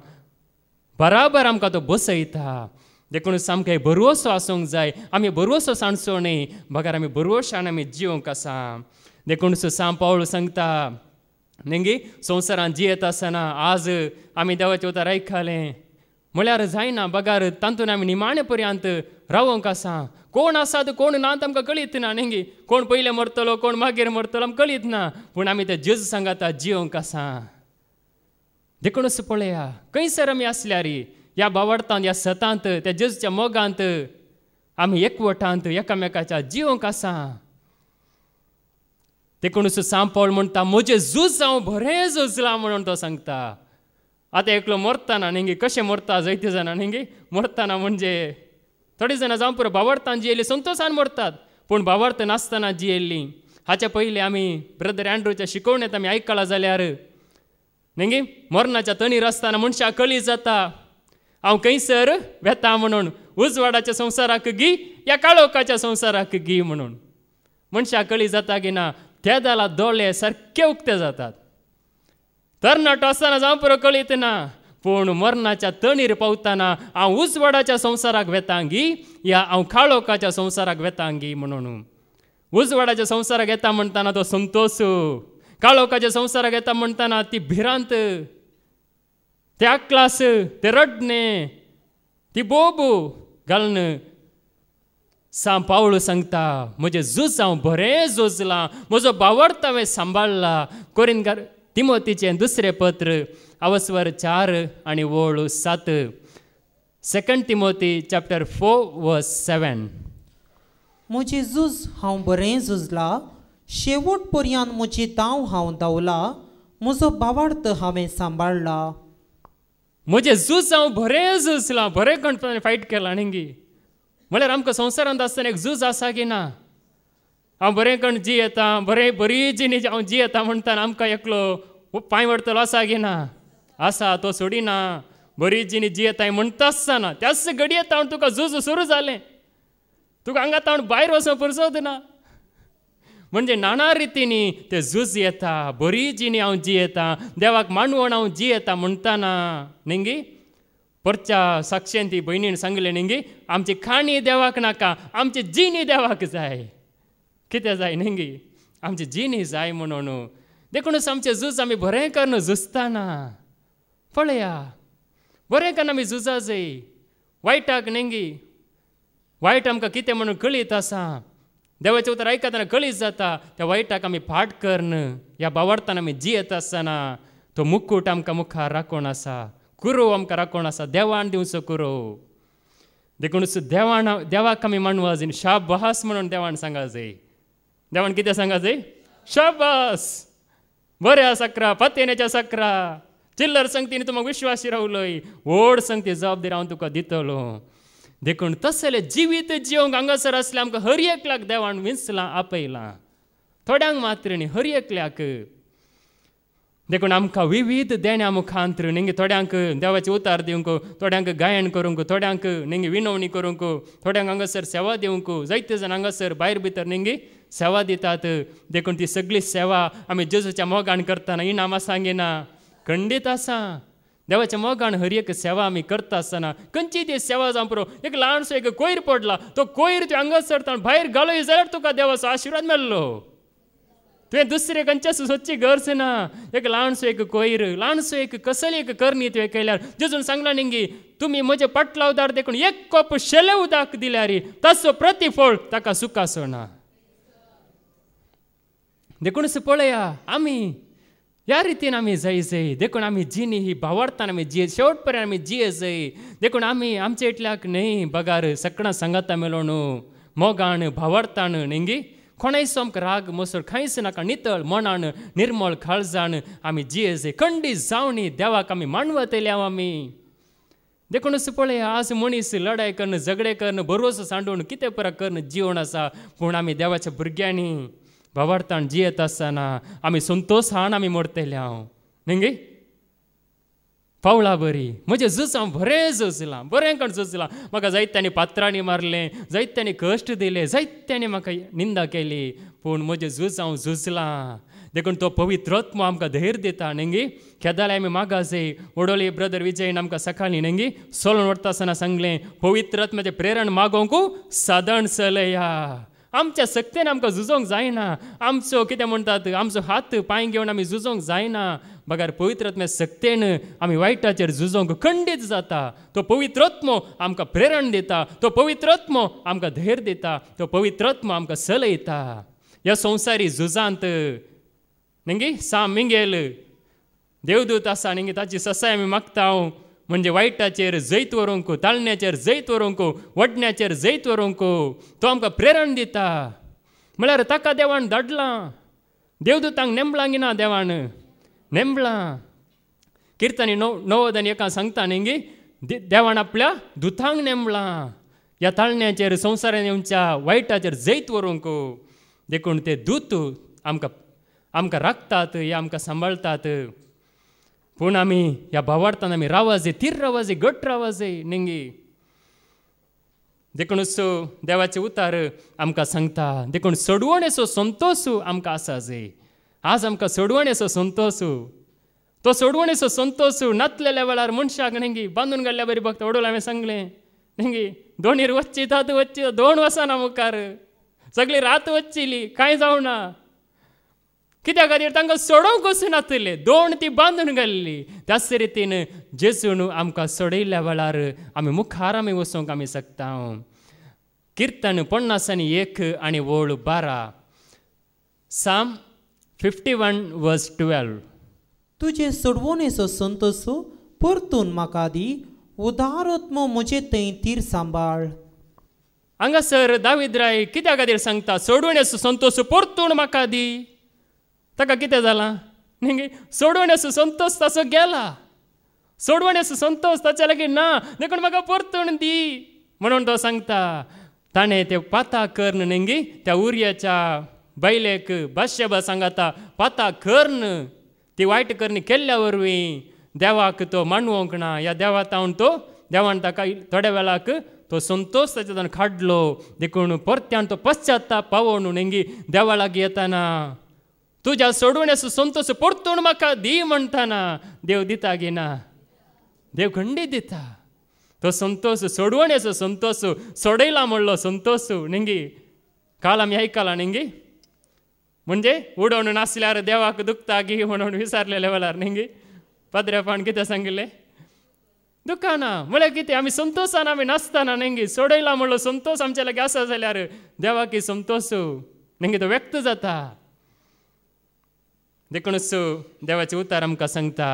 बराबर आमकां तो बसयता देखून सामकें बरोसो आसूंक जाय आमी बरोसो सांडचो न्ही बगार आमी बरोशान आमी जिवंक आसा देखून साम पावळ सांगता नेंगी संवसारांत जियेत आसतना आज आमी देवाचे उतार आयकलें म्हळ्यार जायना बगार तातूंत आमी निमाणे पर्यंत रावंक आसा कोण आसा कोण ना आमकां कळीत ना नेंगी कोण पयले मरतलो कोण मागीर मरतलो आमकां कळीत ना पूण आमी ते जज सांगाता जियोंक आसा देखूनच पळया खंयसर आमी आसल्यार ह्या बावार्थांत ह्या सतांत त्या जजच्या मोगांत आमी एकवटांत एकामेकाच्या जियोंक आसा देखूनच सांपळ म्हणटा म्हजें झूज हांव बरें झुजलां म्हणून तो सांगता आता एकलो मरताना न्ही कशें मरता जायते जाणां हिंगी मरताना म्हणजे थोडीं जाणां जावं पुरो बावार्थान जियेली संतोषान मरतात पूण बावार्थ नासतना जियेल्ली हाचे पयलीं आमी ब्रदर अँड्रूच्या शिकवणेंत आमी आयकलां जाल्यार नेंगी मरणाच्या तणीर आसतना मनशाक कळी जाता हांव खंयसर वेता म्हणून उजवाडाच्या संवसाराक गी या काळोखाच्या संवसाराक गी म्हणून मनशा कळी जाता की ना त्या दाला दोळे सारके उक्ते जातात तरणाटो असताना जावं पुरो कळीत ना पूण मरणाच्या तणीर पावताना हांव उजवाडाच्या संवसाराक वेतांगी या हांव काळोखाच्या संवसाराक वेतांगी म्हणून उजवाडाच्या संवसाराक येता म्हणटाना तो संतोष काळोखाच्या संवसाराक येता म्हणटाना ती भिरांत ते आकलास ते रडणे ती बोब घालणं सा पावळ सांगता म्हजे झूज हांव बरें झुजलां म्हजो बावडत हांवें सांबाळला कोरीन तिमोतीचे दुसरे पत्र अवस्वर चार आणि ओळू सात सेकंड तिमोती चॅप्टर फोर व सेवन म्हजी झूज हांव बरें झुजलां शेवट पर्यंत म्हजी दांव हांव धांवलां म्हजो बावार्थ हांवें सांबाळला म्हजें झूज हांव बरें झुजलां बरें कण फायट केलां गी म्हळ्यार आमकां संवसारांत आसतना एक झूज आसा की ना हांव बरें कण येता बरें बरी जिणी हांव जी येता म्हणटाना आमकां एकलो पांय वडतलो आसा गे ना आसा तो सोडिना बरी जिणी येताय म्हणटा आसतना त्याच घडये म्हण तुका झूज सुरू जालें तुका हांगा तावण भायर वचूंक पुरसोत ना म्हणजे नाना रितीनी ते झूज येता बरी जिणी हांव जी येता देवाक मांडवण हांव जी येता म्हणटाना निंगी परच्या साक्षेन ती भयणीन सांगलें निंगी आमची खाणी देवाक नाका आमची जिणी देवाक जाय कितें गे आमची आमचे जाय म्हणून देखूनच आमचे झूज आमी बरें करून झुजताना पळया बरें करून आमी झुजा जाय वायटाक नेंगी वायट आमकां कितें म्हणून कळीत आसा देवाचें उतर आयकताना कळीत जाता त्या वायटाक आमी फाट करन ह्या बावार्थान आमी जियेत आसतना तो मुकूट आमकां मुखार राखून आसा कुरो आमकां राखोण आसा देवान दिवचो कुरो देखूनच देवान देवाक आमी मांडवा जाय शाबास म्हणून देवान सांगा जाय देवान किती सांगाचंय शाबास बरें आसा अकरा सक्रा सकरा चिल्लर संगतीन तुमकां विश्वासी रावलोय व्हड संगती जबाबदारी हांव तुका दितलो देखून तसले जिवीत जिवंक हांगासर असले आमकां हर एकल्याक देवान विंचला आपयलां थोड्यांक मात्र न्ही हर एकल्याक देखून आमकां विविध देण्या मुखांत्र नेंगे थोड्यांक देवाचे उतार दिवंक थोड्यांक गायन करूंक थोड्यांक नेंगे विनवणी करूंक थोड्यांक हांगासर सेवा दिवंक जायते जाण हांगासर भायर भितर नेंगी सेवा देतात देखून ती सगळी सेवा आम्ही जेजूच्या मोगान करताना इनामां सांगिना खंडीत असा देवाच्या मोगान हर एक सेवा आम्ही करता आसतना खंयची ती सेवा जांपरो एक ल्हानसो एक कोयर पडला तो कोयर तुवें हांगा सरता भायर घालो जाल्यार तुका देवाचो आशिर्वाद मेळ्ळो तुवें दुसरें खंयच्या सोदची गरज ना एक ल्हानसो एक कोयर ल्हानसो एक कसली एक करणी तुवें केल्यार जेजून सांगला निंगी तुम्ही म्हजे पाटला उदार देखून एक कप शेले उदक दिल्यार ताचो प्रतिफळ ताका सुखासो ना देखून पळया आम्ही या रितीन आम्ही जाई जाई देखून आम्ही जिनी ही भावार्थान आम्ही जिये शेवटपर्यंत आम्ही जिये जाई देखून आम्ही आमच्या इटल्याक नाही बगार सकणा सांगाता मेलो न्हू मोगाण भावार्थान नेंगी कोणाय राग मसूर खायच नाका नितळ मनान निर्मळ काळजान आम्ही जिये जे खंडी जावणी देवाक आम्ही मांडवत येयल्या आम्ही देखून पळय आज मनीस लढाय करन झगडे करन भरोस सांडून कितें परा करन जीवन आसा पूण आमी देवाच्या भुरग्यांनी जी येत असताना आम्ही संतोष हाण आम्ही ಮೊಡ್ತೇಲೆ हा नेंगे पावला बरी म्हणजे जस हांव बरें जसलां बरें कण जसलां म्हाका जायत्यांनी त्यांनी पात्रांनी मारलें जायत कश्ट दिले जायत्यांनी त्यांनी म्हाका निंदा केली पूण म्हजे झूज हांव झुजलां देखून तो पवित्रत्म आमकां धैर्य दिता नेंगी केदाले आमी मागासे ओडोली ब्रदर विजयन आमकां सकाळीं नेंगी सोलून वरता आसतना सांगलें पवित्रत्माचें प्रेरण मागोकू सादण सलया आमच्या सक्तेन आमकां झुजोंक जायना आमचो कितें म्हणटात आमचो हात पांय घेवन आमी झुजोंक जायना बगार पवित्रत्म्या सक्तेन आमी वायटाचेर झुजोंक खंडीत जाता तो पवित्रत्म आमकां प्रेरण दिता तो पवित्रत्मो आमकां धैर्य दिता तो पवित्रत्म आमकां सलयता ह्या संवसारी झुजांत नंगी सामिंगेल देवदूत आसा गे ताची ससाय आमी मागता हांव म्हणजे वाईटाचेर जैत वरोंको ताळण्याचेर जैत वरोंको वडण्याचेर जैत वरोंको तो आमकां प्रेरण दिता म्हळ्यार ताका देवान धाडलां देवदूतांक नेंबलां ना देवान नेमलां किर्तनी णव एका सांगता न्ही गी देवान आपल्या दुतांक नेमलां ह्या ताळण्याचेर संवसारान येवच्या वायटाचेर जैत वरोंको देखून ते दूत आमकां आमकां राखतात हे आमकां सांबाळतात पूण आम्ही या भावार्थान आमी रावाजे तीर रावाजे गट रावाजे देखून सो देवाचे उतार आमकां सांगता देखून सडवणेचो संतोष आमकां आसा जे आज आमकां सडवणेचो संतोसू तो असो संतोष नातलेल्या वेळार मनशाक नेंगी बांदून काडल्या बरी भक्त ओडोल हांवें सांगलें नेंगी दोणीर वच्ची दात वच्ची दोन वसाना मुखार सगळी रात वच्चिली कांय ना कित्या खातीर तांकां सोडोवंक कसो नातले दोण ती बांदून गेल्ली त्याच रितीन जेजून आमकां सोडयल्या वेळार आमी मुखार आमी वचूंक आमी शकता किर्तन पन्नास आनी एक आनी वळ बारा psalm fifty one verse twelve तुझे येसो संतोष परतून म्हाका दी उदारोत्म म्हजे थंय तीर सांबाळ हांगासर दाविद्राय कित्या खातीर सांगता येसो संतोष परतून म्हाका दी ताका कितें जालां न्ही सोडून असो संतोष ताचो गेला सोडवण असो संतोष ताच्या लागीं ना देखून म्हाका परतून दी म्हणून तो सांगता ताणें ते पाता कर्ण नेंगी त्या उर्याच्या बैलेक बादशेबा सांगाता पाता कर्ण ती वायट करणी केल्ल्या वरवीं देवाक तो मांडवंक ना ह्या देवा तावन तो देवान ताका थोड्या वेळाक तो संतोष ताच्या काडलो देखून परत्यान तो पश्चाताप न्हू नेंगी देवा लागीं येताना तुझ्या सोडवण्यास संतोष परतून म्हाका दी म्हणताना देव दिता घेना देव खंडी दिता तो संतोष सोडवण्याचं संतोष सोडयला म्हणलो संतोष नेंगी काल आम्ही ऐकाला नेंगी म्हणजे उडोवन नासल्यार देवाक दुखता गी म्हणून विसारलेले वेळार नेंगी पाद्रेपान किती सांगिल्लें दुखाना म्हळ्यार कितें आम्ही संतोषान आमी नाचताना नेंगी सोडयला म्हणलो संतोष आमच्या लागे असा जाल्यार देवाकी संतोष नेंगी तो व्यक्त जाता देखूनच देवाचे उतार आमकां सांगता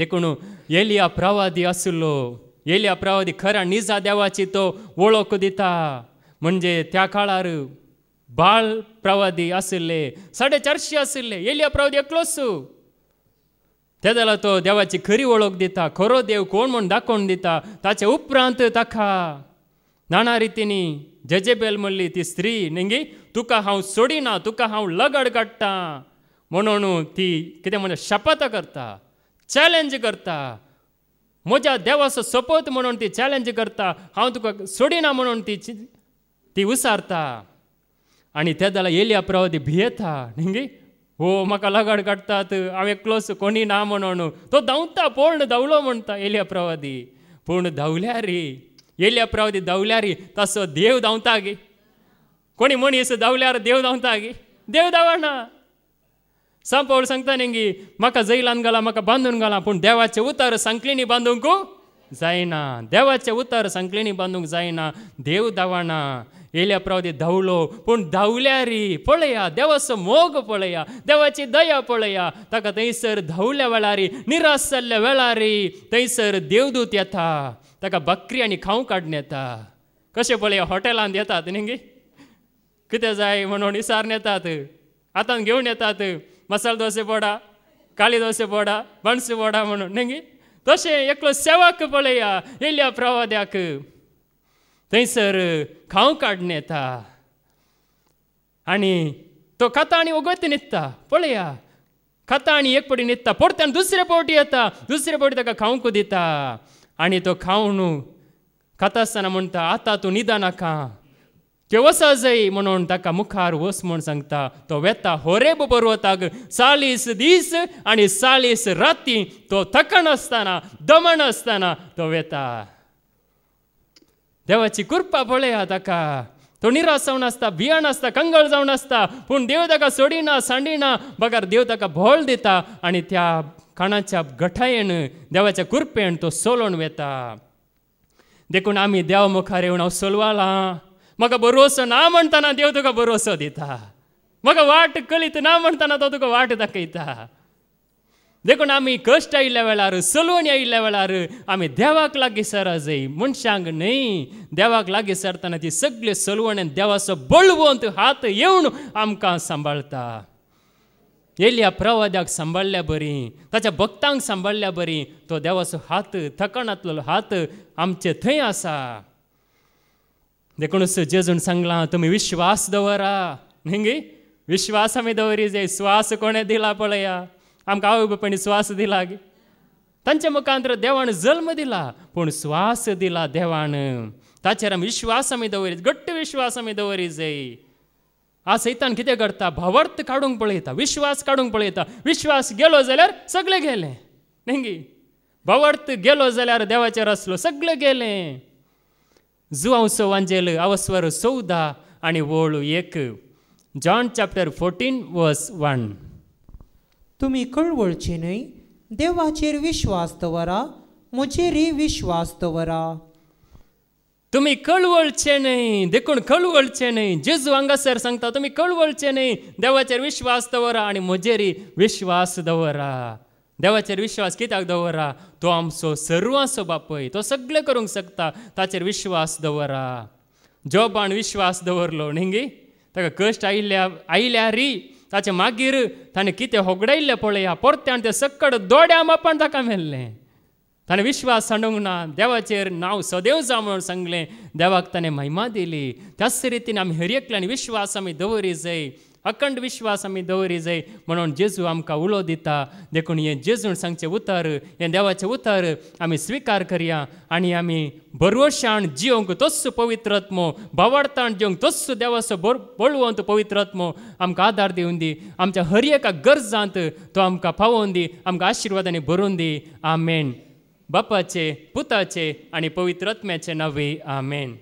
देखून येली अप्रावादी आसलो येली अप्रावादी खऱ्या निजा देवाची तो वळख दिता म्हणजे त्या काळार बाळ प्रवादी असले साडे चारशे असले येली अप्रावादी एकलोच ते जाल्यार तो देवाची खरी वळख दिता खरो देव कोण म्हणून दाखोवन दिता ताचे उपरांत ताका नाना रितीनी जजेबेल म्हणली ती स्त्री निंगी तुका हांव सोडिना तुका हांव लगड काडटा म्हणून ती कितें म्हणजे शपथ करता चॅलेंज करता म्हज्या देवाचो सोपोत म्हणून ती चॅलेंज करता हांव तुका सोडिना म्हणून ती ती उसारता आनी ते जाल्यार येयल्या प्रवा ती भियेता न्ही हो म्हाका लगड काडटात हांव क्लोज कोणी ना म्हणून तो धांवता पूर्ण धांवलो म्हणटा येयल्या प्रवादी पूण धांवल्या रे येयल्या प्रवादी धांवल्या रे तसो देव धांवता गे कोणी मनीस धांवल्यार देव धांवता गे देव धांवना साम पावल सांगता नेंगी म्हाका जैलान घाला म्हाका बांदून घाला पूण देवाचे उतार संकलीनी बांदूंक जायना देवाचे उतार संकलीनी बांदूंक जायना देव धांवना येयल्या प्रावदी धांवलो पूण धांवल्या री पळया देवाचो मोग पळया देवाची दया पळया ताका थंयसर धांवल्या वेळारी निराश जाल्ल्या वेळारी थंयसर देवदूत येता ताका बकरी आनी खाऊ काडून येता कशें पळया हॉटेलांत येतात न्ही कितें जाय म्हणून विसारून येतात आतां घेवन येतात ಮಸಾಲೆ ದೋಸೆ ಬೋಡ ಕಾಳಿ ದೋಸೆ ಬೋಡ ಬಣಸ ಬೋಡ ಮನು ನಂಗೆ ದೋಸೆ ಎಕ್ಲೋ ಸೇವಾಕ ಬಳೆಯ ಇಲ್ಲಿಯ ಪ್ರವಾದ ಯಾಕೆ ಥೈಸರ್ ಖಾವು ಕಾಡ್ನೇತ ಆಣಿ ತೋ ಕಥಾಣಿ ಒಗೋತಿ ನಿತ್ತ ಪೊಳೆಯ ಕಥಾಣಿ ಏಕ್ ಪಡಿ ನಿತ್ತ ಪೊಡ್ತಾನೆ ದುಸರೆ ಪೋಟಿ ಅತ್ತ ದುಸರೆ ಪೋಟಿದಾಗ ಖಾವು ಕುದೀತ ಆಣಿ ತೋ ಖಾವನು ಕಥಾಸ್ಥಾನ ಮುಂಟ ಆತಾತು ನಿಧಾನ ಕಾ के जै म्हणून ताका मुखार वस म्हणून सांगता तो वेता होरेब पर्वताक चाळीस दीस आणि चाळीस राती तो थकण असताना दमण असताना तो वेता देवाची कृपा पळया ताका तो निराश जावन आसता भियाण आसता कंगळ जावन आसता पूण देव ताका सोडिना सांडिना बघा देव ताका भोळ दिता आणि त्या खाणाच्या गठायेन देवाच्या कृपेन तो सोलोन वेता देखून आम्ही देवा मुखार येऊन हांव सोलवाला मग बरोसो ना म्हणताना देव तुका भरोसो दिता म्हाका वाट कळीत ना म्हणताना तो तुका वाट दाखयता देखून आम्ही कष्ट आयल्या वेळार सलोन आयिल्ल्या वेळार आम्ही देवाक लागी सरा जाय मनशांक न्हय देवाक लागी सरतना ती सगळे सलवणे आनी देवाचो बळवंत हात येऊन आमकां सांबाळता येल्या प्रवाद्याक सांबाळल्या बरी ताच्या भक्तांक सांबाळल्या बरी तो देवाचो हात थकणांतलो हात आमचे थंय आसा देखूनच जेजून सांगला तुम्ही विश्वास दवरा नेंगी विश्वास आमी दवरी जे श्वास कोणे दिला पळया आमक आवय श्वास स्वास दिला गे तांच्या मुखांतर देवान जल्म दिला पूण श्वास दिला देवान ताचेर आमी विश्वास आमी दवरी घट्ट विश्वास आमी दवरी जाय आज सैतान कितें करता भावार्थ काडूंक पळयता विश्वास काडूंक पळयता विश्वास गेलो जाल्यार सगळें गेलें नेंगी भावार्थ गेलो जाल्यार देवाचेर आसलो सगळें गेलें जुआंस वांजेल अवस्वर सौदा आणि वोळू एक John chapter fourteen verse one तुम्ही कळवळचे न्हय देवाचेर विश्वास दवरा मुजेरी विश्वास दवरा तुम्ही कळवळचे न्हय देखून कळवळचे न्हय जेजू हांगासर सांगता तुम्ही कळवळचे न्हय देवाचेर विश्वास दवरा आणि मुजेरी विश्वास दवरा देवाचेर विश्वास कित्याक दवरा तो आमचो सर्वांचो बापय तो सगळें करूंक शकता ताचेर विश्वास दवरा जॉबान विश्वास दवरलो न्हिंगी ताका कश्ट आयिल्ल्या आयल्या री ताचे मागीर ताणें कितें होगडायिल्लें पळया परत्यान तें सक्कड दोड्या मापान ताका मेल्लें ताणें विश्वास सांडूंक ना देवाचेर नांव सदैव जा म्हणून सांगलें देवाक ताणें महिमा दिली त्याच रितीन आमी हर विश्वास आमी दवरी जाय अखंड विश्वास आमी दवरी जाय म्हणून जेजू आमकां उलो दिता देखून हे जेजून सांगचे उतर हे देवाचे उतर आमी स्विकार करया आनी आमी भरवशाण जिवंक तस्सो पवित्रत्मो बावडताण जिवंक तस्सो देवाचो बोर बळवंत पवित्रत्मो आमकां आदार दिवन दी आमच्या हर एका गरजांत तो आमकां पावोवन दी आमकां आशिर्वादांनी भरून दी आमेन बापाचे पुताचे आणि पवित्रत्म्याचे नवे आमेन